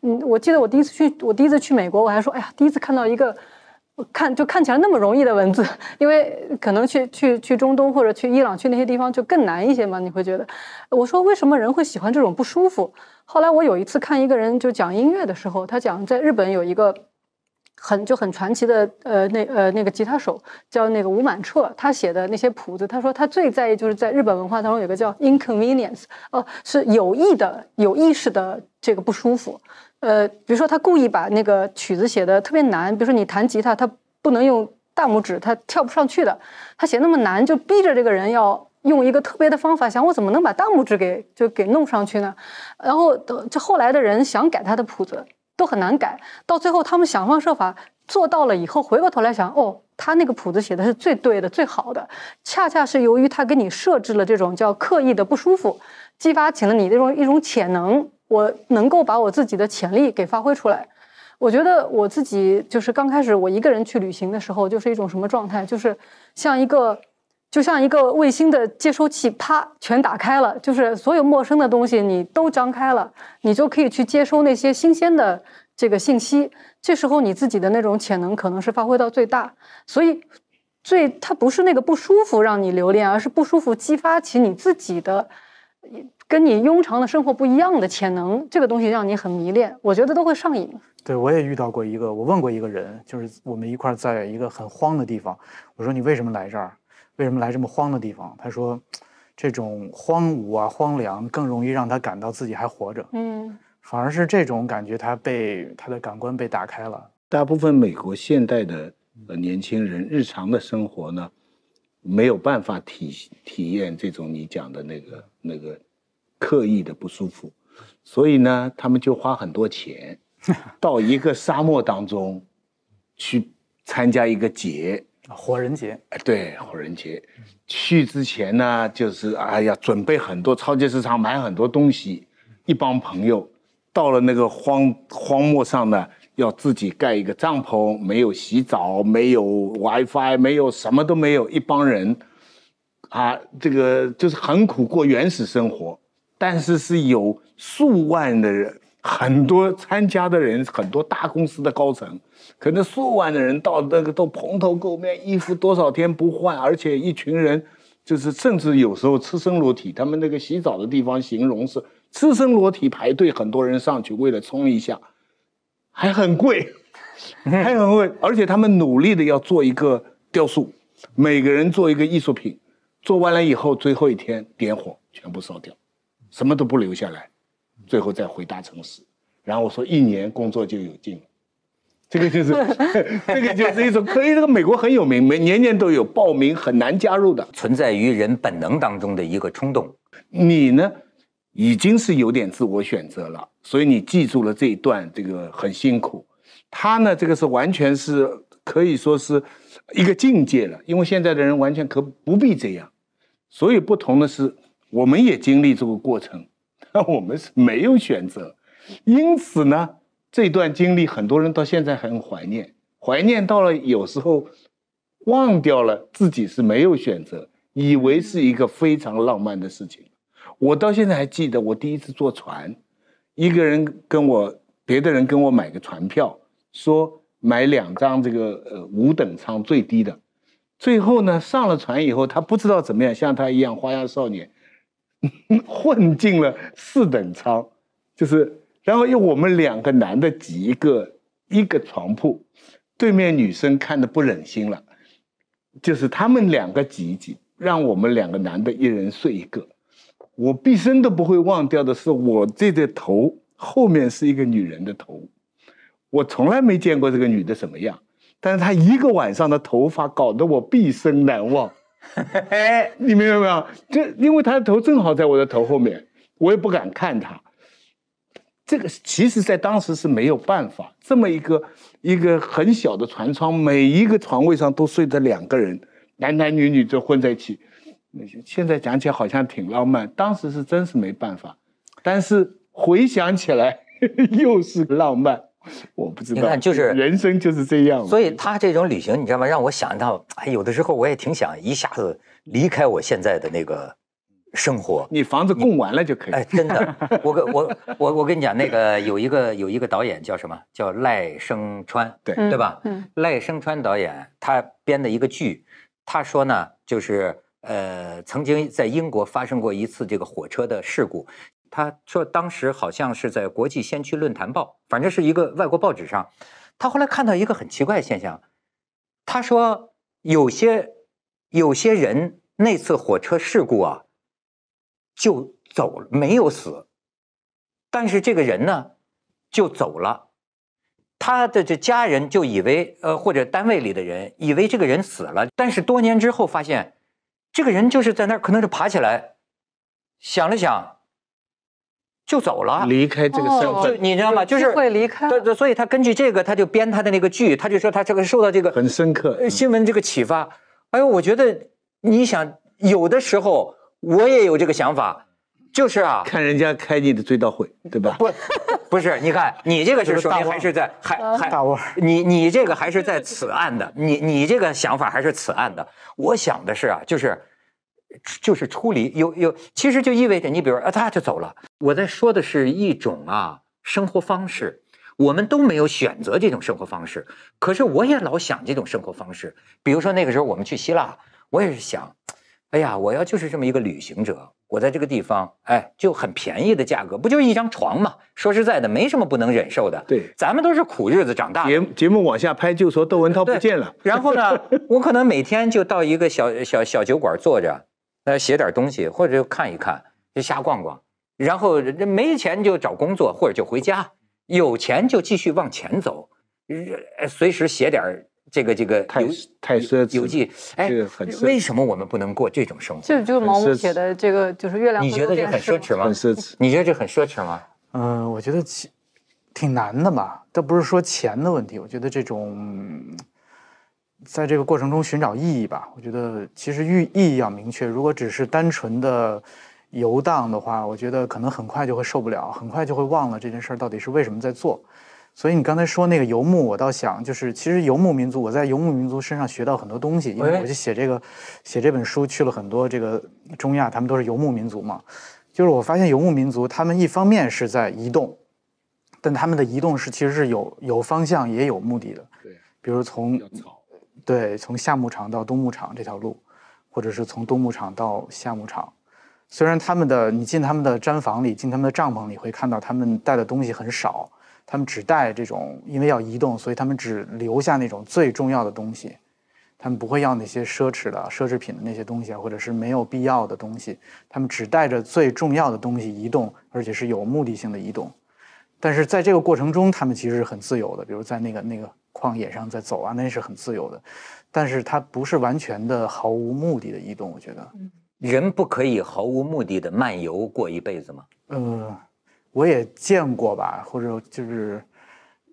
嗯，我记得我第一次去，我第一次去美国，我还说，哎呀，第一次看到一个看就看起来那么容易的文字，因为可能去去去中东或者去伊朗去那些地方就更难一些嘛，你会觉得。我说为什么人会喜欢这种不舒服？后来我有一次看一个人就讲音乐的时候，他讲在日本有一个。很就很传奇的，呃，那呃那个吉他手叫那个吴满彻，他写的那些谱子，他说他最在意就是在日本文化当中有个叫 inconvenience，哦，是有意的有意识的这个不舒服，呃，比如说他故意把那个曲子写的特别难，比如说你弹吉他他不能用大拇指，他跳不上去的，他写那么难就逼着这个人要用一个特别的方法，想我怎么能把大拇指给就给弄上去呢？然后等这后来的人想改他的谱子。都很难改，到最后他们想方设法做到了以后，回过头来想，哦，他那个谱子写的是最对的、最好的，恰恰是由于他给你设置了这种叫刻意的不舒服，激发起了你这种一种潜能，我能够把我自己的潜力给发挥出来。我觉得我自己就是刚开始我一个人去旅行的时候，就是一种什么状态，就是像一个。就像一个卫星的接收器，啪，全打开了，就是所有陌生的东西你都张开了，你就可以去接收那些新鲜的这个信息。这时候你自己的那种潜能可能是发挥到最大，所以最它不是那个不舒服让你留恋，而是不舒服激发起你自己的跟你庸常的生活不一样的潜能。这个东西让你很迷恋，我觉得都会上瘾。对我也遇到过一个，我问过一个人，就是我们一块儿在一个很荒的地方，我说你为什么来这儿？为什么来这么荒的地方？他说，这种荒芜啊、荒凉，更容易让他感到自己还活着。嗯，反而是这种感觉，他被他的感官被打开了。大部分美国现代的呃年轻人日常的生活呢，没有办法体体验这种你讲的那个那个刻意的不舒服，所以呢，他们就花很多钱 到一个沙漠当中去参加一个节。火人节，哎，对，火人节，去之前呢，就是哎呀，准备很多，超级市场买很多东西，一帮朋友，到了那个荒荒漠上呢，要自己盖一个帐篷，没有洗澡，没有 WiFi，没有什么都没有，一帮人，啊，这个就是很苦过原始生活，但是是有数万的人。很多参加的人，很多大公司的高层，可能数万的人到那个都蓬头垢面，衣服多少天不换，而且一群人就是甚至有时候赤身裸体。他们那个洗澡的地方，形容是赤身裸体排队，很多人上去为了冲一下，还很贵，还很贵，而且他们努力的要做一个雕塑，每个人做一个艺术品，做完了以后最后一天点火全部烧掉，什么都不留下来。最后再回大城市，然后我说一年工作就有劲了，这个就是 这个就是一种可以。这个美国很有名，每年年都有报名，很难加入的。存在于人本能当中的一个冲动，你呢已经是有点自我选择了，所以你记住了这一段，这个很辛苦。他呢，这个是完全是可以说是一个境界了，因为现在的人完全可不必这样。所以不同的是，我们也经历这个过程。那 我们是没有选择，因此呢，这段经历很多人到现在很怀念，怀念到了有时候忘掉了自己是没有选择，以为是一个非常浪漫的事情。我到现在还记得我第一次坐船，一个人跟我别的人跟我买个船票，说买两张这个呃五等舱最低的，最后呢上了船以后，他不知道怎么样，像他一样花样少年。混进了四等舱，就是，然后又我们两个男的挤一个一个床铺，对面女生看的不忍心了，就是他们两个挤一挤，让我们两个男的一人睡一个。我毕生都不会忘掉的是，我这个头后面是一个女人的头，我从来没见过这个女的什么样，但是她一个晚上的头发搞得我毕生难忘。你明白没有？这因为他的头正好在我的头后面，我也不敢看他。这个其实，在当时是没有办法。这么一个一个很小的船舱，每一个床位上都睡着两个人，男男女女就混在一起。那些现在讲起来好像挺浪漫，当时是真是没办法。但是回想起来，又是浪漫。我不知道，你看，就是人生就是这样，所以他这种旅行，你知道吗？让我想到，哎，有的时候我也挺想一下子离开我现在的那个生活。你房子供完了就可以，真的。我跟我我我跟你讲，那个有一个有一个导演叫什么叫赖声川，对对吧？嗯，赖声川导演他编的一个剧，他说呢，就是呃，曾经在英国发生过一次这个火车的事故。他说，当时好像是在《国际先驱论坛报》，反正是一个外国报纸上。他后来看到一个很奇怪现象，他说有些有些人那次火车事故啊，就走了，没有死，但是这个人呢就走了，他的这家人就以为呃或者单位里的人以为这个人死了，但是多年之后发现，这个人就是在那儿，可能是爬起来想了想。就走了，离开这个身份，就你知道吗？就是会离开，对，对，所以他根据这个，他就编他的那个剧，他就说他这个受到这个很深刻新闻这个启发。哎呦，我觉得你想有的时候我也有这个想法，就是啊，看人家开你的追悼会，对吧？不，不是，你看你这个是说明还是在还还你你这个还是在此案的，你你这个想法还是此案的。我想的是啊，就是。就是处理有有，其实就意味着你比如啊，他就走了。我在说的是一种啊生活方式，我们都没有选择这种生活方式，可是我也老想这种生活方式。比如说那个时候我们去希腊，我也是想，哎呀，我要就是这么一个旅行者，我在这个地方，哎，就很便宜的价格，不就是一张床嘛？说实在的，没什么不能忍受的。对，咱们都是苦日子长大。节节目往下拍就说窦文涛不见了，然后呢，我可能每天就到一个小小小酒馆坐着。呃，写点东西，或者看一看，就瞎逛逛，然后这没钱就找工作，或者就回家；有钱就继续往前走，随时写点这个这个游游记。哎，为什么我们不能过这种生活？就就毛姆写的这个，就是月亮。你觉得这很奢侈吗？很奢侈。你觉得这很奢侈吗？嗯，我觉得挺挺难的吧。这不是说钱的问题，我觉得这种。在这个过程中寻找意义吧。我觉得其实寓意要明确。如果只是单纯的游荡的话，我觉得可能很快就会受不了，很快就会忘了这件事儿到底是为什么在做。所以你刚才说那个游牧，我倒想就是其实游牧民族，我在游牧民族身上学到很多东西，因为我就写这个写这本书去了很多这个中亚，他们都是游牧民族嘛。就是我发现游牧民族，他们一方面是在移动，但他们的移动是其实是有有方向也有目的的。对，比如从。对，从夏牧场到冬牧场这条路，或者是从冬牧场到夏牧场，虽然他们的你进他们的毡房里，进他们的帐篷里，会看到他们带的东西很少，他们只带这种，因为要移动，所以他们只留下那种最重要的东西，他们不会要那些奢侈的奢侈品的那些东西，或者是没有必要的东西，他们只带着最重要的东西移动，而且是有目的性的移动。但是在这个过程中，他们其实是很自由的，比如在那个那个旷野上在走啊，那是很自由的。但是它不是完全的毫无目的的移动。我觉得，人不可以毫无目的的漫游过一辈子吗？呃，我也见过吧，或者就是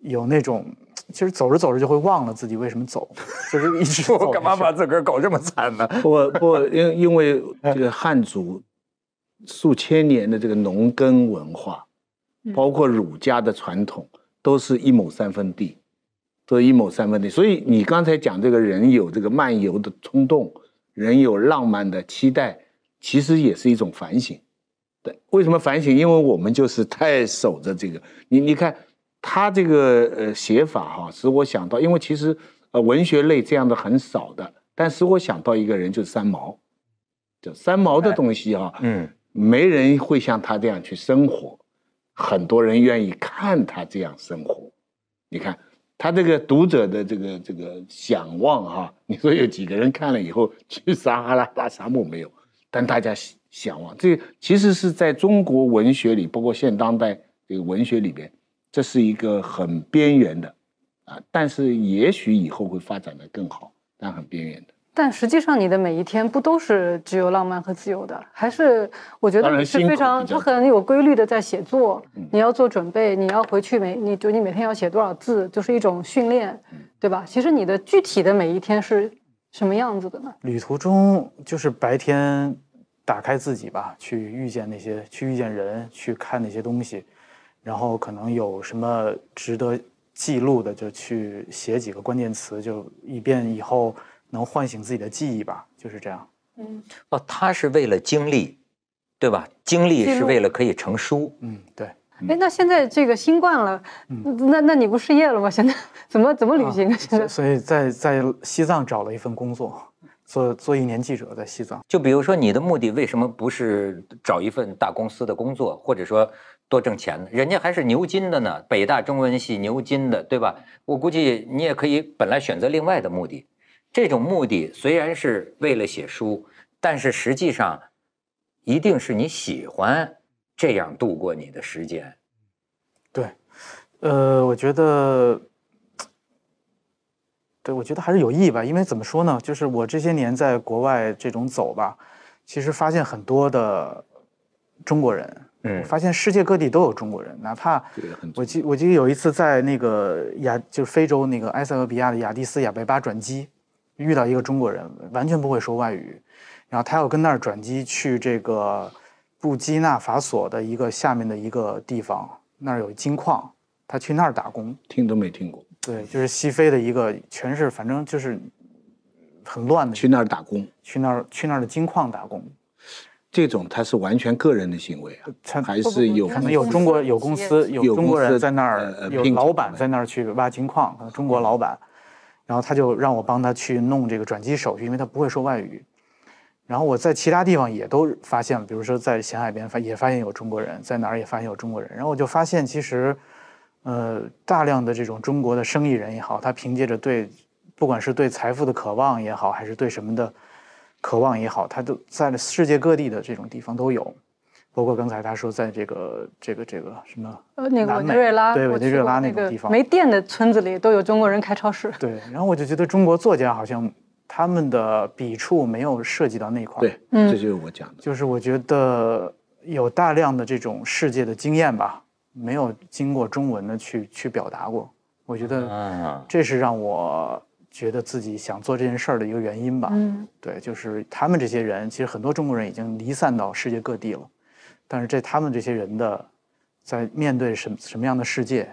有那种，其实走着走着就会忘了自己为什么走，就是一直 我干嘛把自个儿搞这么惨呢？我我因因为这个汉族数千年的这个农耕文化。包括儒家的传统，都是一亩三分地，都是一亩三分地。所以你刚才讲这个人有这个漫游的冲动，人有浪漫的期待，其实也是一种反省。对，为什么反省？因为我们就是太守着这个。你你看他这个呃写法哈，使我想到，因为其实呃文学类这样的很少的，但使我想到一个人就是三毛，就三毛的东西哈，嗯，没人会像他这样去生活。很多人愿意看他这样生活，你看他这个读者的这个这个想望哈，你说有几个人看了以后去撒哈拉大沙漠没有？但大家想望，这其实是在中国文学里，包括现当代这个文学里边，这是一个很边缘的啊，但是也许以后会发展的更好，但很边缘的。但实际上，你的每一天不都是只有浪漫和自由的？还是我觉得是非常，他很有规律的在写作。你要做准备，你要回去每你就你每天要写多少字，就是一种训练，对吧？其实你的具体的每一天是什么样子的呢？旅途中就是白天打开自己吧，去遇见那些，去遇见人，去看那些东西，然后可能有什么值得记录的，就去写几个关键词，就以便以后。能唤醒自己的记忆吧，就是这样。嗯，哦，他是为了经历，对吧？经历是为了可以成书。嗯，对。哎，那现在这个新冠了，嗯，那那你不失业了吗？现在怎么怎么旅行啊？现在所以在在西藏找了一份工作，做做一年记者在西藏。就比如说，你的目的为什么不是找一份大公司的工作，或者说多挣钱呢？人家还是牛津的呢，北大中文系牛津的，对吧？我估计你也可以本来选择另外的目的。这种目的虽然是为了写书，但是实际上，一定是你喜欢这样度过你的时间。对，呃，我觉得，对我觉得还是有意义吧。因为怎么说呢，就是我这些年在国外这种走吧，其实发现很多的中国人，嗯，发现世界各地都有中国人，哪怕我记我记得有一次在那个亚就是非洲那个埃塞俄比亚的亚的斯亚贝巴转机。遇到一个中国人，完全不会说外语，然后他要跟那儿转机去这个布基纳法索的一个下面的一个地方，那儿有金矿，他去那儿打工。听都没听过。对，就是西非的一个，全是反正就是很乱的。去那儿打工？去那儿去那儿的金矿打工？这种他是完全个人的行为啊，还是有可能有中国有公司有中国人在那儿有老板在那儿去挖金矿，可能中国老板。然后他就让我帮他去弄这个转机手续，因为他不会说外语。然后我在其他地方也都发现，了，比如说在咸海边发也发现有中国人，在哪儿也发现有中国人。然后我就发现，其实，呃，大量的这种中国的生意人也好，他凭借着对，不管是对财富的渴望也好，还是对什么的渴望也好，他都在世界各地的这种地方都有。包括刚才他说，在这个这个这个什么呃，那个委内瑞拉，对委内瑞拉那个地方没电的村子里都有中国人开超市。对，然后我就觉得中国作家好像他们的笔触没有涉及到那块儿。对，嗯，这就是我讲的，就是我觉得有大量的这种世界的经验吧，没有经过中文的去去表达过。我觉得，嗯，这是让我觉得自己想做这件事儿的一个原因吧。嗯，对，就是他们这些人，其实很多中国人已经离散到世界各地了。但是这他们这些人的，在面对什么什么样的世界，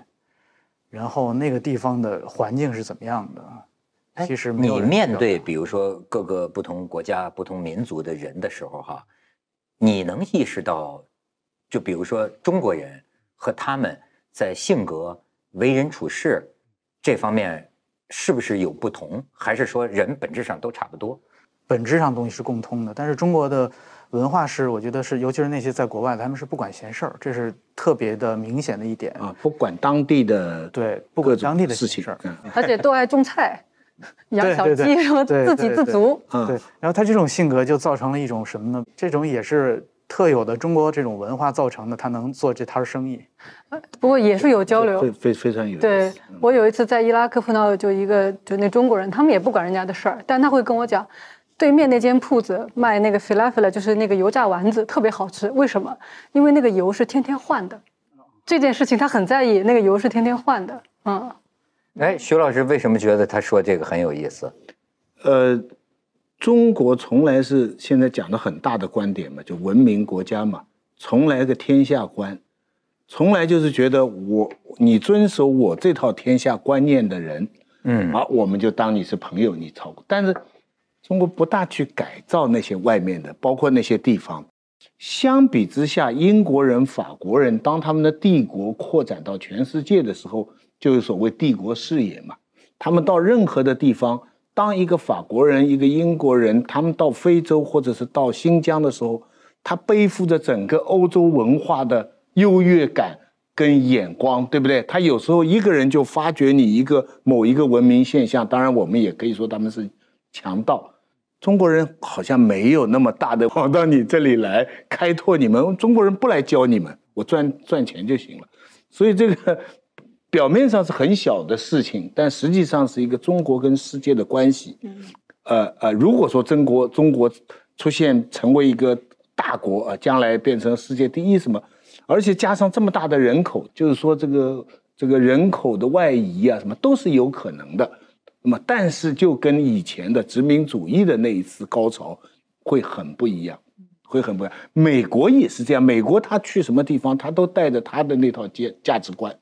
然后那个地方的环境是怎么样的？其实你面对比如说各个不同国家、不同民族的人的时候，哈，你能意识到，就比如说中国人和他们在性格、为人处事这方面是不是有不同？还是说人本质上都差不多？本质上东西是共通的，但是中国的。文化是，我觉得是，尤其是那些在国外，他们是不管闲事儿，这是特别的明显的一点啊。不管当地的对，不管当地的事情事儿，而且都爱种菜、养小鸡什么，自给自足。对，然后他这种性格就造成了一种什么呢？这种也是特有的中国这种文化造成的。他能做这摊生意，不过也是有交流，非非常有。对，我有一次在伊拉克碰到就一个就那中国人，他们也不管人家的事儿，但他会跟我讲。对面那间铺子卖那个 f i l a f l 就是那个油炸丸子，特别好吃。为什么？因为那个油是天天换的。这件事情他很在意，那个油是天天换的。嗯。哎，徐老师为什么觉得他说这个很有意思？呃，中国从来是现在讲的很大的观点嘛，就文明国家嘛，从来个天下观，从来就是觉得我你遵守我这套天下观念的人，嗯，啊，我们就当你是朋友，你超过，但是。中国不大去改造那些外面的，包括那些地方。相比之下，英国人、法国人，当他们的帝国扩展到全世界的时候，就是所谓帝国视野嘛。他们到任何的地方，当一个法国人、一个英国人，他们到非洲或者是到新疆的时候，他背负着整个欧洲文化的优越感跟眼光，对不对？他有时候一个人就发掘你一个某一个文明现象。当然，我们也可以说他们是强盗。中国人好像没有那么大的 跑到你这里来开拓你们，中国人不来教你们，我赚赚钱就行了。所以这个表面上是很小的事情，但实际上是一个中国跟世界的关系。呃呃，如果说中国中国出现成为一个大国啊，将来变成世界第一什么，而且加上这么大的人口，就是说这个这个人口的外移啊，什么都是有可能的。那么，但是就跟以前的殖民主义的那一次高潮会很不一样，会很不一样。美国也是这样，美国他去什么地方，他都带着他的那套价价值观，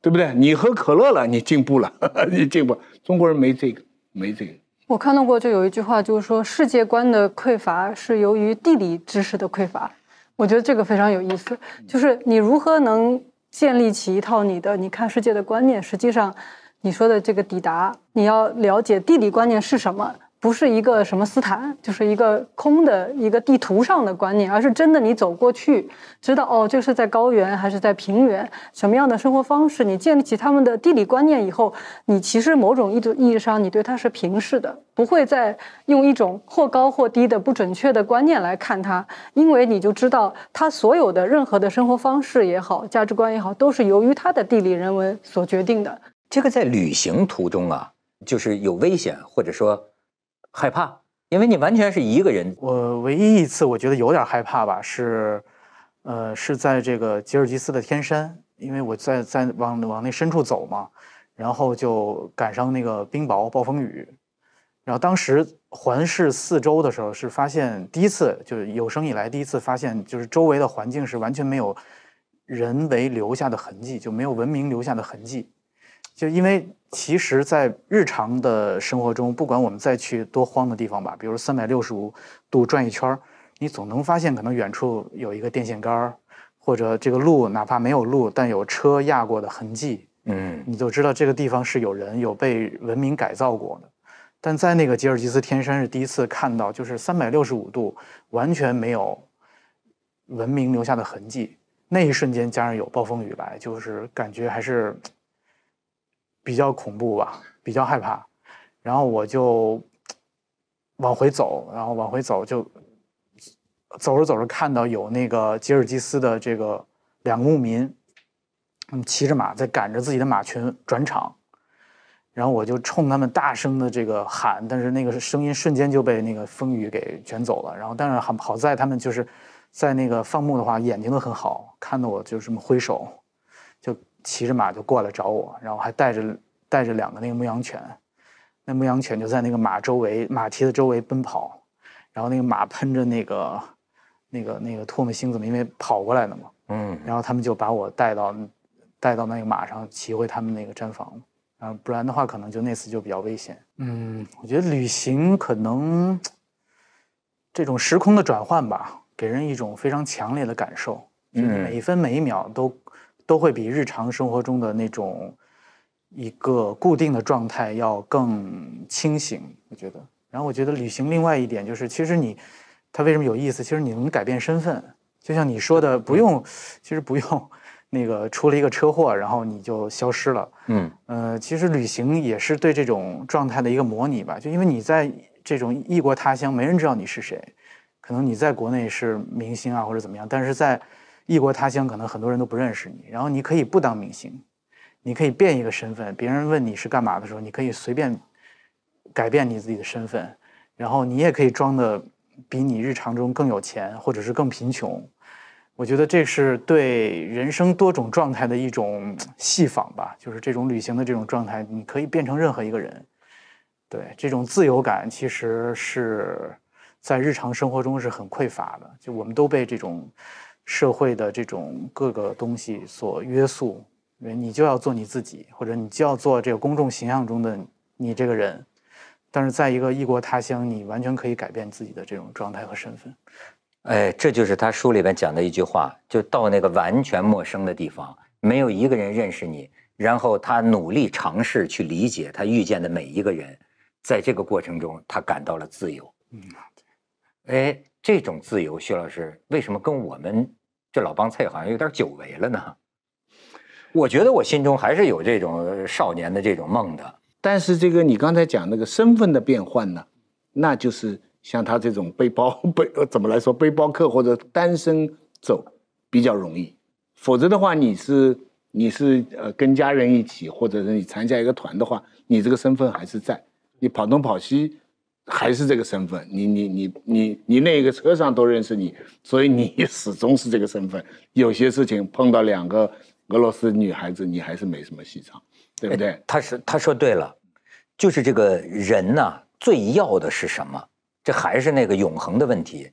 对不对？你喝可乐了，你进步了，你进步。中国人没这个，没这个。我看到过，就有一句话，就是说世界观的匮乏是由于地理知识的匮乏。我觉得这个非常有意思，就是你如何能建立起一套你的你看世界的观念。实际上，你说的这个抵达。你要了解地理观念是什么，不是一个什么斯坦，就是一个空的一个地图上的观念，而是真的你走过去，知道哦，这是在高原还是在平原，什么样的生活方式。你建立起他们的地理观念以后，你其实某种意意义上，你对他是平视的，不会再用一种或高或低的不准确的观念来看他，因为你就知道他所有的任何的生活方式也好，价值观也好，都是由于他的地理人文所决定的。这个在旅行途中啊。就是有危险，或者说害怕，因为你完全是一个人。我唯一一次我觉得有点害怕吧，是，呃，是在这个吉尔吉斯的天山，因为我在在往往那深处走嘛，然后就赶上那个冰雹、暴风雨，然后当时环视四周的时候，是发现第一次，就是有生以来第一次发现，就是周围的环境是完全没有人为留下的痕迹，就没有文明留下的痕迹。就因为其实，在日常的生活中，不管我们再去多荒的地方吧，比如三百六十五度转一圈儿，你总能发现可能远处有一个电线杆儿，或者这个路哪怕没有路，但有车压过的痕迹，嗯，你就知道这个地方是有人有被文明改造过的。但在那个吉尔吉斯天山是第一次看到，就是三百六十五度完全没有文明留下的痕迹。那一瞬间加上有暴风雨来，就是感觉还是。比较恐怖吧，比较害怕，然后我就往回走，然后往回走就走着走着看到有那个吉尔吉斯的这个两个牧民，他们骑着马在赶着自己的马群转场，然后我就冲他们大声的这个喊，但是那个声音瞬间就被那个风雨给卷走了，然后但是好好在他们就是在那个放牧的话眼睛都很好，看到我就这么挥手。骑着马就过来找我，然后还带着带着两个那个牧羊犬，那牧羊犬就在那个马周围，马蹄子周围奔跑，然后那个马喷着那个那个那个唾沫星子，因为跑过来的嘛，嗯，然后他们就把我带到带到那个马上骑回他们那个毡房，啊，不然的话可能就那次就比较危险，嗯，我觉得旅行可能这种时空的转换吧，给人一种非常强烈的感受，是每分每一秒都。都会比日常生活中的那种一个固定的状态要更清醒，我觉得。然后我觉得旅行另外一点就是，其实你它为什么有意思？其实你能改变身份，就像你说的，不用，其实不用那个出了一个车祸，然后你就消失了。嗯，呃，其实旅行也是对这种状态的一个模拟吧，就因为你在这种异国他乡，没人知道你是谁，可能你在国内是明星啊或者怎么样，但是在。异国他乡，可能很多人都不认识你。然后你可以不当明星，你可以变一个身份。别人问你是干嘛的时候，你可以随便改变你自己的身份。然后你也可以装的比你日常中更有钱，或者是更贫穷。我觉得这是对人生多种状态的一种戏仿吧。就是这种旅行的这种状态，你可以变成任何一个人。对，这种自由感其实是在日常生活中是很匮乏的。就我们都被这种。社会的这种各个东西所约束，你就要做你自己，或者你就要做这个公众形象中的你这个人。但是在一个异国他乡，你完全可以改变自己的这种状态和身份。哎，这就是他书里边讲的一句话：就到那个完全陌生的地方，没有一个人认识你，然后他努力尝试去理解他遇见的每一个人，在这个过程中，他感到了自由。嗯，哎，这种自由，薛老师为什么跟我们？这老帮菜好像有点久违了呢。我觉得我心中还是有这种少年的这种梦的。但是这个你刚才讲那个身份的变换呢，那就是像他这种背包 背怎么来说背包客或者单身走比较容易。否则的话，你是你是呃跟家人一起，或者是你参加一个团的话，你这个身份还是在，你跑东跑西。还是这个身份，你你你你你那个车上都认识你，所以你始终是这个身份。有些事情碰到两个俄罗斯女孩子，你还是没什么戏唱，对不对？他是他说对了，就是这个人呢，最要的是什么？这还是那个永恒的问题，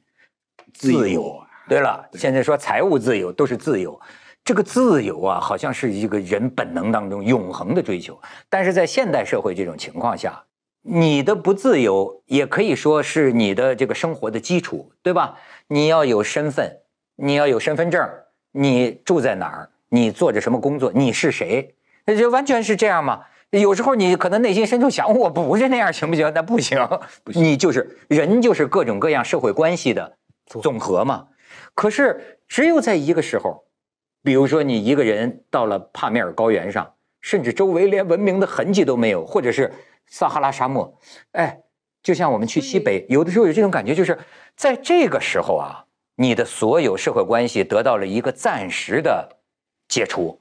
自由。对了，现在说财务自由都是自由，这个自由啊，好像是一个人本能当中永恒的追求，但是在现代社会这种情况下。你的不自由也可以说是你的这个生活的基础，对吧？你要有身份，你要有身份证，你住在哪儿，你做着什么工作，你是谁，那就完全是这样嘛。有时候你可能内心深处想，我不是那样行不行？那不行，你就是人，就是各种各样社会关系的总和嘛。可是只有在一个时候，比如说你一个人到了帕米尔高原上，甚至周围连文明的痕迹都没有，或者是。撒哈拉沙漠，哎，就像我们去西北，有的时候有这种感觉，就是在这个时候啊，你的所有社会关系得到了一个暂时的解除。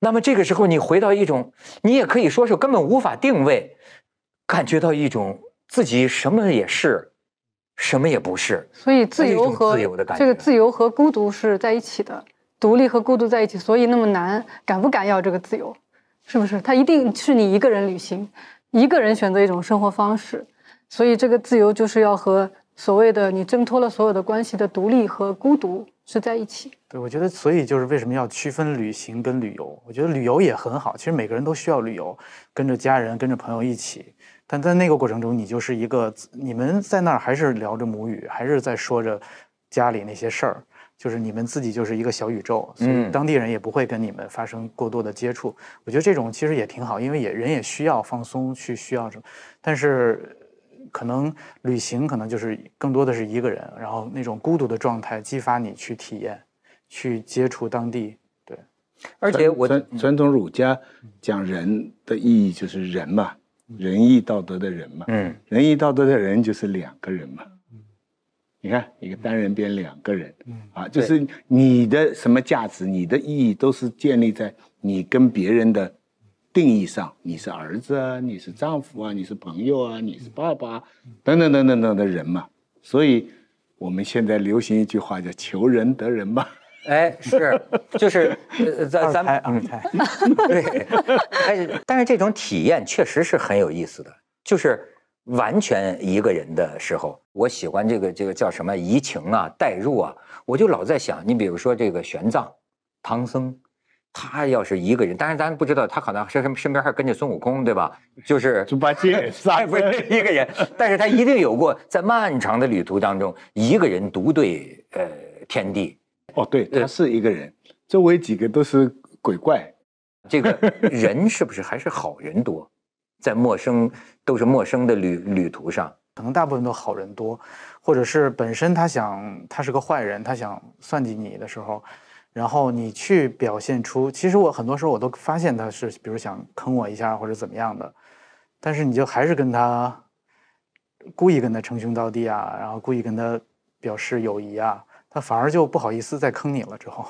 那么这个时候，你回到一种，你也可以说是根本无法定位，感觉到一种自己什么也是，什么也不是。所以自由和这个自由和孤独是在一起的，独立和孤独在一起，所以那么难，敢不敢要这个自由？是不是？它一定是你一个人旅行。一个人选择一种生活方式，所以这个自由就是要和所谓的你挣脱了所有的关系的独立和孤独是在一起。对，我觉得，所以就是为什么要区分旅行跟旅游？我觉得旅游也很好，其实每个人都需要旅游，跟着家人、跟着朋友一起，但在那个过程中，你就是一个你们在那儿还是聊着母语，还是在说着家里那些事儿。就是你们自己就是一个小宇宙，所以当地人也不会跟你们发生过多的接触。我觉得这种其实也挺好，因为也人也需要放松，去需要什么？但是可能旅行可能就是更多的是一个人，然后那种孤独的状态激发你去体验、去接触当地。对，而且我传传统儒家讲仁的意义就是仁嘛，仁义道德的仁嘛，嗯，仁义道德的仁就是两个人嘛。你看，一个单人变两个人，嗯啊，就是你的什么价值、你的意义，都是建立在你跟别人的定义上。你是儿子啊，你是丈夫啊，你是朋友啊，你是爸爸等等等等等的人嘛。所以我们现在流行一句话叫“求人得人”嘛。哎，是，就是，二胎，二胎，对，哎，但是这种体验确实是很有意思的，就是。完全一个人的时候，我喜欢这个这个叫什么移情啊、代入啊，我就老在想，你比如说这个玄奘、唐僧，他要是一个人，但是咱不知道他可能身身边还跟着孙悟空，对吧？就是猪八戒、沙僧一个人，但是他一定有过在漫长的旅途当中一个人独对呃天地。哦，对，他是一个人，周围几个都是鬼怪，这个人是不是还是好人多？在陌生都是陌生的旅旅途上，可能大部分都好人多，或者是本身他想他是个坏人，他想算计你的时候，然后你去表现出，其实我很多时候我都发现他是，比如想坑我一下或者怎么样的，但是你就还是跟他故意跟他称兄道弟啊，然后故意跟他表示友谊啊，他反而就不好意思再坑你了。之后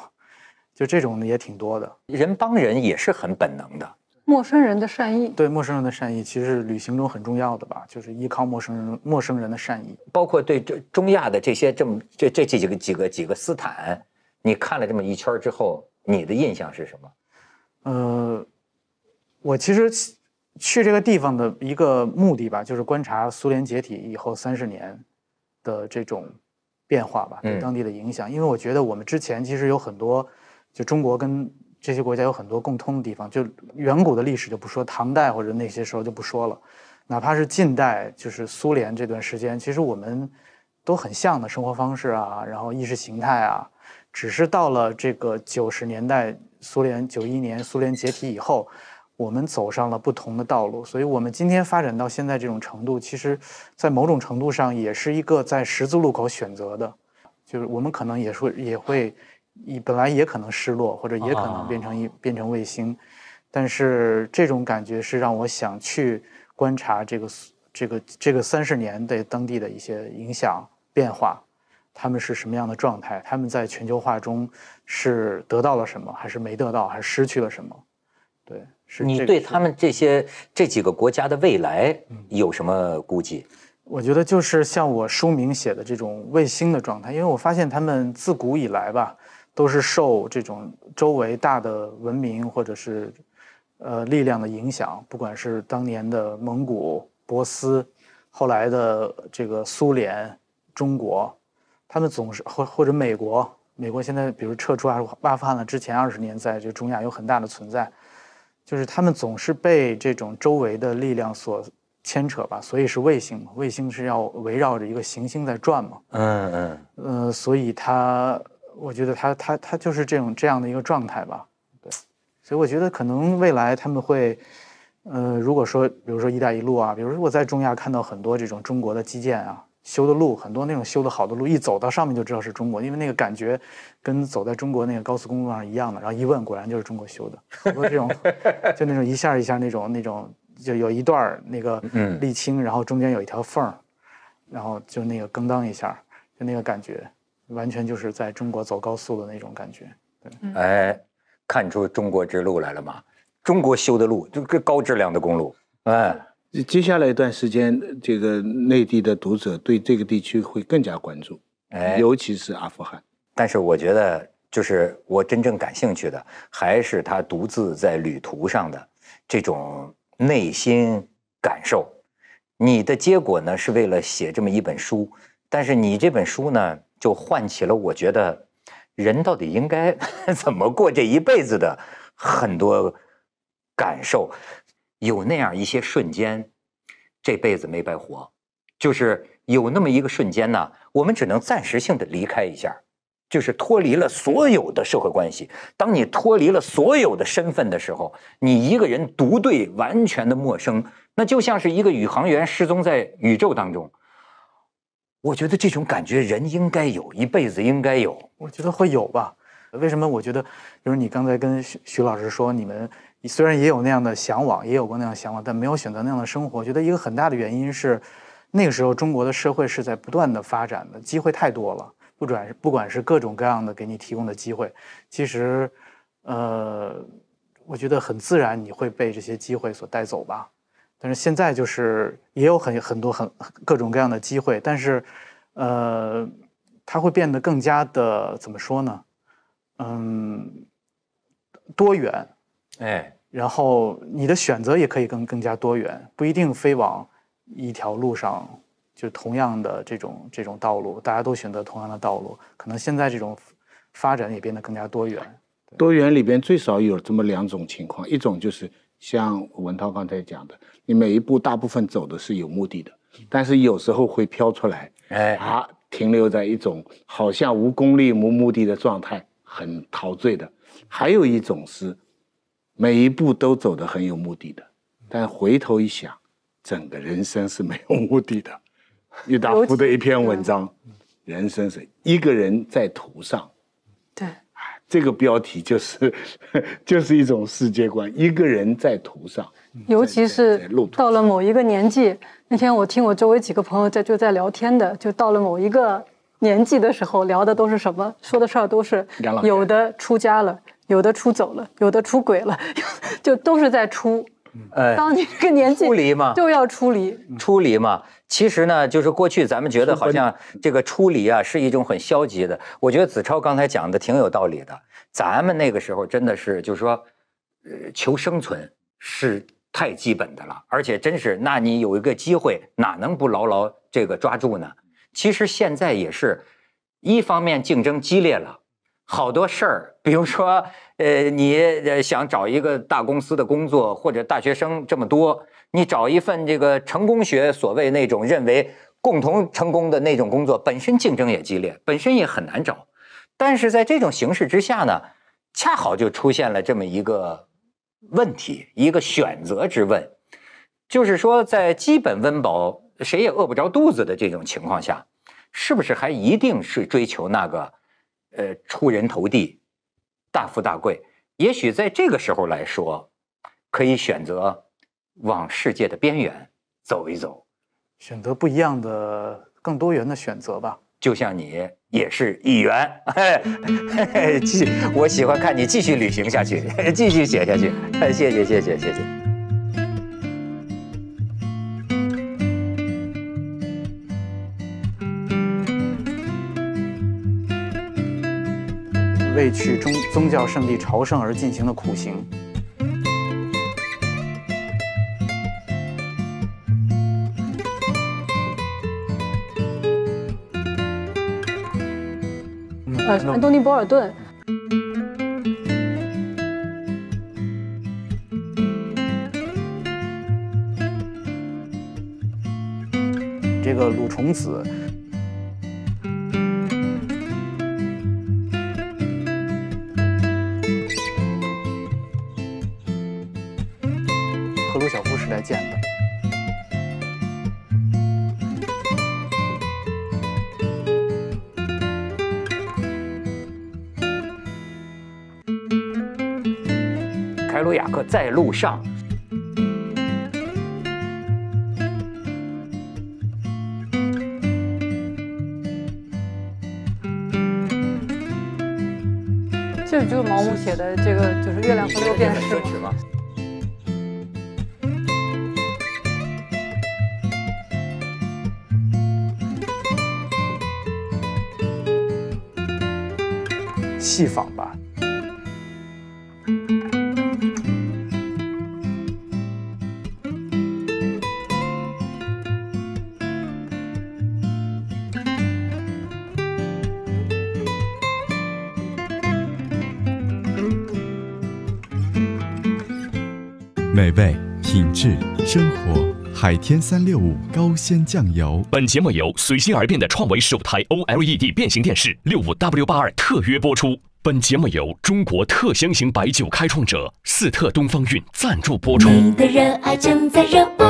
就这种也挺多的，人帮人也是很本能的。陌生人的善意对陌生人的善意，其实旅行中很重要的吧，就是依靠陌生人陌生人的善意。包括对这中亚的这些这么这这这几个几个几个斯坦，你看了这么一圈之后，你的印象是什么？呃，我其实去这个地方的一个目的吧，就是观察苏联解体以后三十年的这种变化吧，对当地的影响。因为我觉得我们之前其实有很多，就中国跟。这些国家有很多共通的地方，就远古的历史就不说，唐代或者那些时候就不说了，哪怕是近代，就是苏联这段时间，其实我们都很像的生活方式啊，然后意识形态啊，只是到了这个九十年代，苏联九一年苏联解体以后，我们走上了不同的道路，所以我们今天发展到现在这种程度，其实在某种程度上也是一个在十字路口选择的，就是我们可能也会也会。你本来也可能失落，或者也可能变成一变成卫星，但是这种感觉是让我想去观察这个这个这个三十年对当地的一些影响变化，他们是什么样的状态？他们在全球化中是得到了什么，还是没得到，还是失去了什么？对，是你对他们这些这几个国家的未来有什么估计？我觉得就是像我书名写的这种卫星的状态，因为我发现他们自古以来吧。都是受这种周围大的文明或者是，呃，力量的影响。不管是当年的蒙古、波斯，后来的这个苏联、中国，他们总是或或者美国。美国现在比如撤出阿富汗了，之前二十年在这中亚有很大的存在，就是他们总是被这种周围的力量所牵扯吧。所以是卫星，嘛？卫星是要围绕着一个行星在转嘛？嗯嗯嗯，所以它。我觉得他他他就是这种这样的一个状态吧，对，所以我觉得可能未来他们会，呃，如果说比如说“一带一路”啊，比如如果在中亚看到很多这种中国的基建啊，修的路很多那种修的好的路，一走到上面就知道是中国，因为那个感觉跟走在中国那个高速公路上一样的。然后一问，果然就是中国修的，很多这种就那种一下一下那种那种就有一段那个沥青，然后中间有一条缝儿，然后就那个咣当一下，就那个感觉。完全就是在中国走高速的那种感觉，对，哎，看出中国之路来了吗？中国修的路，就高质量的公路。哎，接下来一段时间，这个内地的读者对这个地区会更加关注，哎，尤其是阿富汗。但是我觉得，就是我真正感兴趣的还是他独自在旅途上的这种内心感受。你的结果呢，是为了写这么一本书，但是你这本书呢？就唤起了我觉得人到底应该 怎么过这一辈子的很多感受，有那样一些瞬间，这辈子没白活，就是有那么一个瞬间呢，我们只能暂时性的离开一下，就是脱离了所有的社会关系。当你脱离了所有的身份的时候，你一个人独对完全的陌生，那就像是一个宇航员失踪在宇宙当中。我觉得这种感觉人应该有，一辈子应该有。我觉得会有吧。为什么？我觉得，就是你刚才跟徐徐老师说，你们虽然也有那样的向往，也有过那样的向往，但没有选择那样的生活。觉得一个很大的原因是，那个时候中国的社会是在不断的发展的，机会太多了。不转，不管是各种各样的给你提供的机会，其实，呃，我觉得很自然，你会被这些机会所带走吧。但是现在就是也有很很多很各种各样的机会，但是，呃，它会变得更加的怎么说呢？嗯，多元，哎，然后你的选择也可以更更加多元，不一定非往一条路上，就同样的这种这种道路，大家都选择同样的道路，可能现在这种发展也变得更加多元。多元里边最少有这么两种情况，一种就是。像文涛刚才讲的，你每一步大部分走的是有目的的，但是有时候会飘出来，哎，啊，停留在一种好像无功利、无目的的状态，很陶醉的。还有一种是每一步都走得很有目的的，但回头一想，整个人生是没有目的的。郁达夫的一篇文章，人生是一个人在途上。这个标题就是 就是一种世界观，一个人在图上，尤其是到了某一个年纪。那天我听我周围几个朋友在就在聊天的，就到了某一个年纪的时候，聊的都是什么，说的事儿都是有的出家了，有的出走了，有的出轨了，就都是在出。呃，当年个年纪出离嘛，就要出离，出离嘛。其实呢，就是过去咱们觉得好像这个出离啊是一种很消极的。我觉得子超刚才讲的挺有道理的。咱们那个时候真的是，就是说，呃，求生存是太基本的了，而且真是，那你有一个机会，哪能不牢牢这个抓住呢？其实现在也是，一方面竞争激烈了，好多事儿，比如说。呃，你呃想找一个大公司的工作，或者大学生这么多，你找一份这个成功学所谓那种认为共同成功的那种工作，本身竞争也激烈，本身也很难找。但是在这种形势之下呢，恰好就出现了这么一个问题，一个选择之问，就是说在基本温饱谁也饿不着肚子的这种情况下，是不是还一定是追求那个呃出人头地？大富大贵，也许在这个时候来说，可以选择往世界的边缘走一走，选择不一样的、更多元的选择吧。就像你也是一员，哎，继我喜欢看你继续旅行下去，继续写下去。哎，谢谢，谢谢，谢谢。去宗宗教圣地朝圣而进行的苦行。呃，安东尼·博尔顿。这个鲁崇子。路上，这就是毛姆写的这个，就是《月亮和六便士》。歌曲吗？戏仿吧。海天三六五高鲜酱油。本节目由随心而变的创维首台 O L E D 变形电视六五 W 八二特约播出。本节目由中国特香型白酒开创者四特东方韵赞助播出。你的热爱正在热播。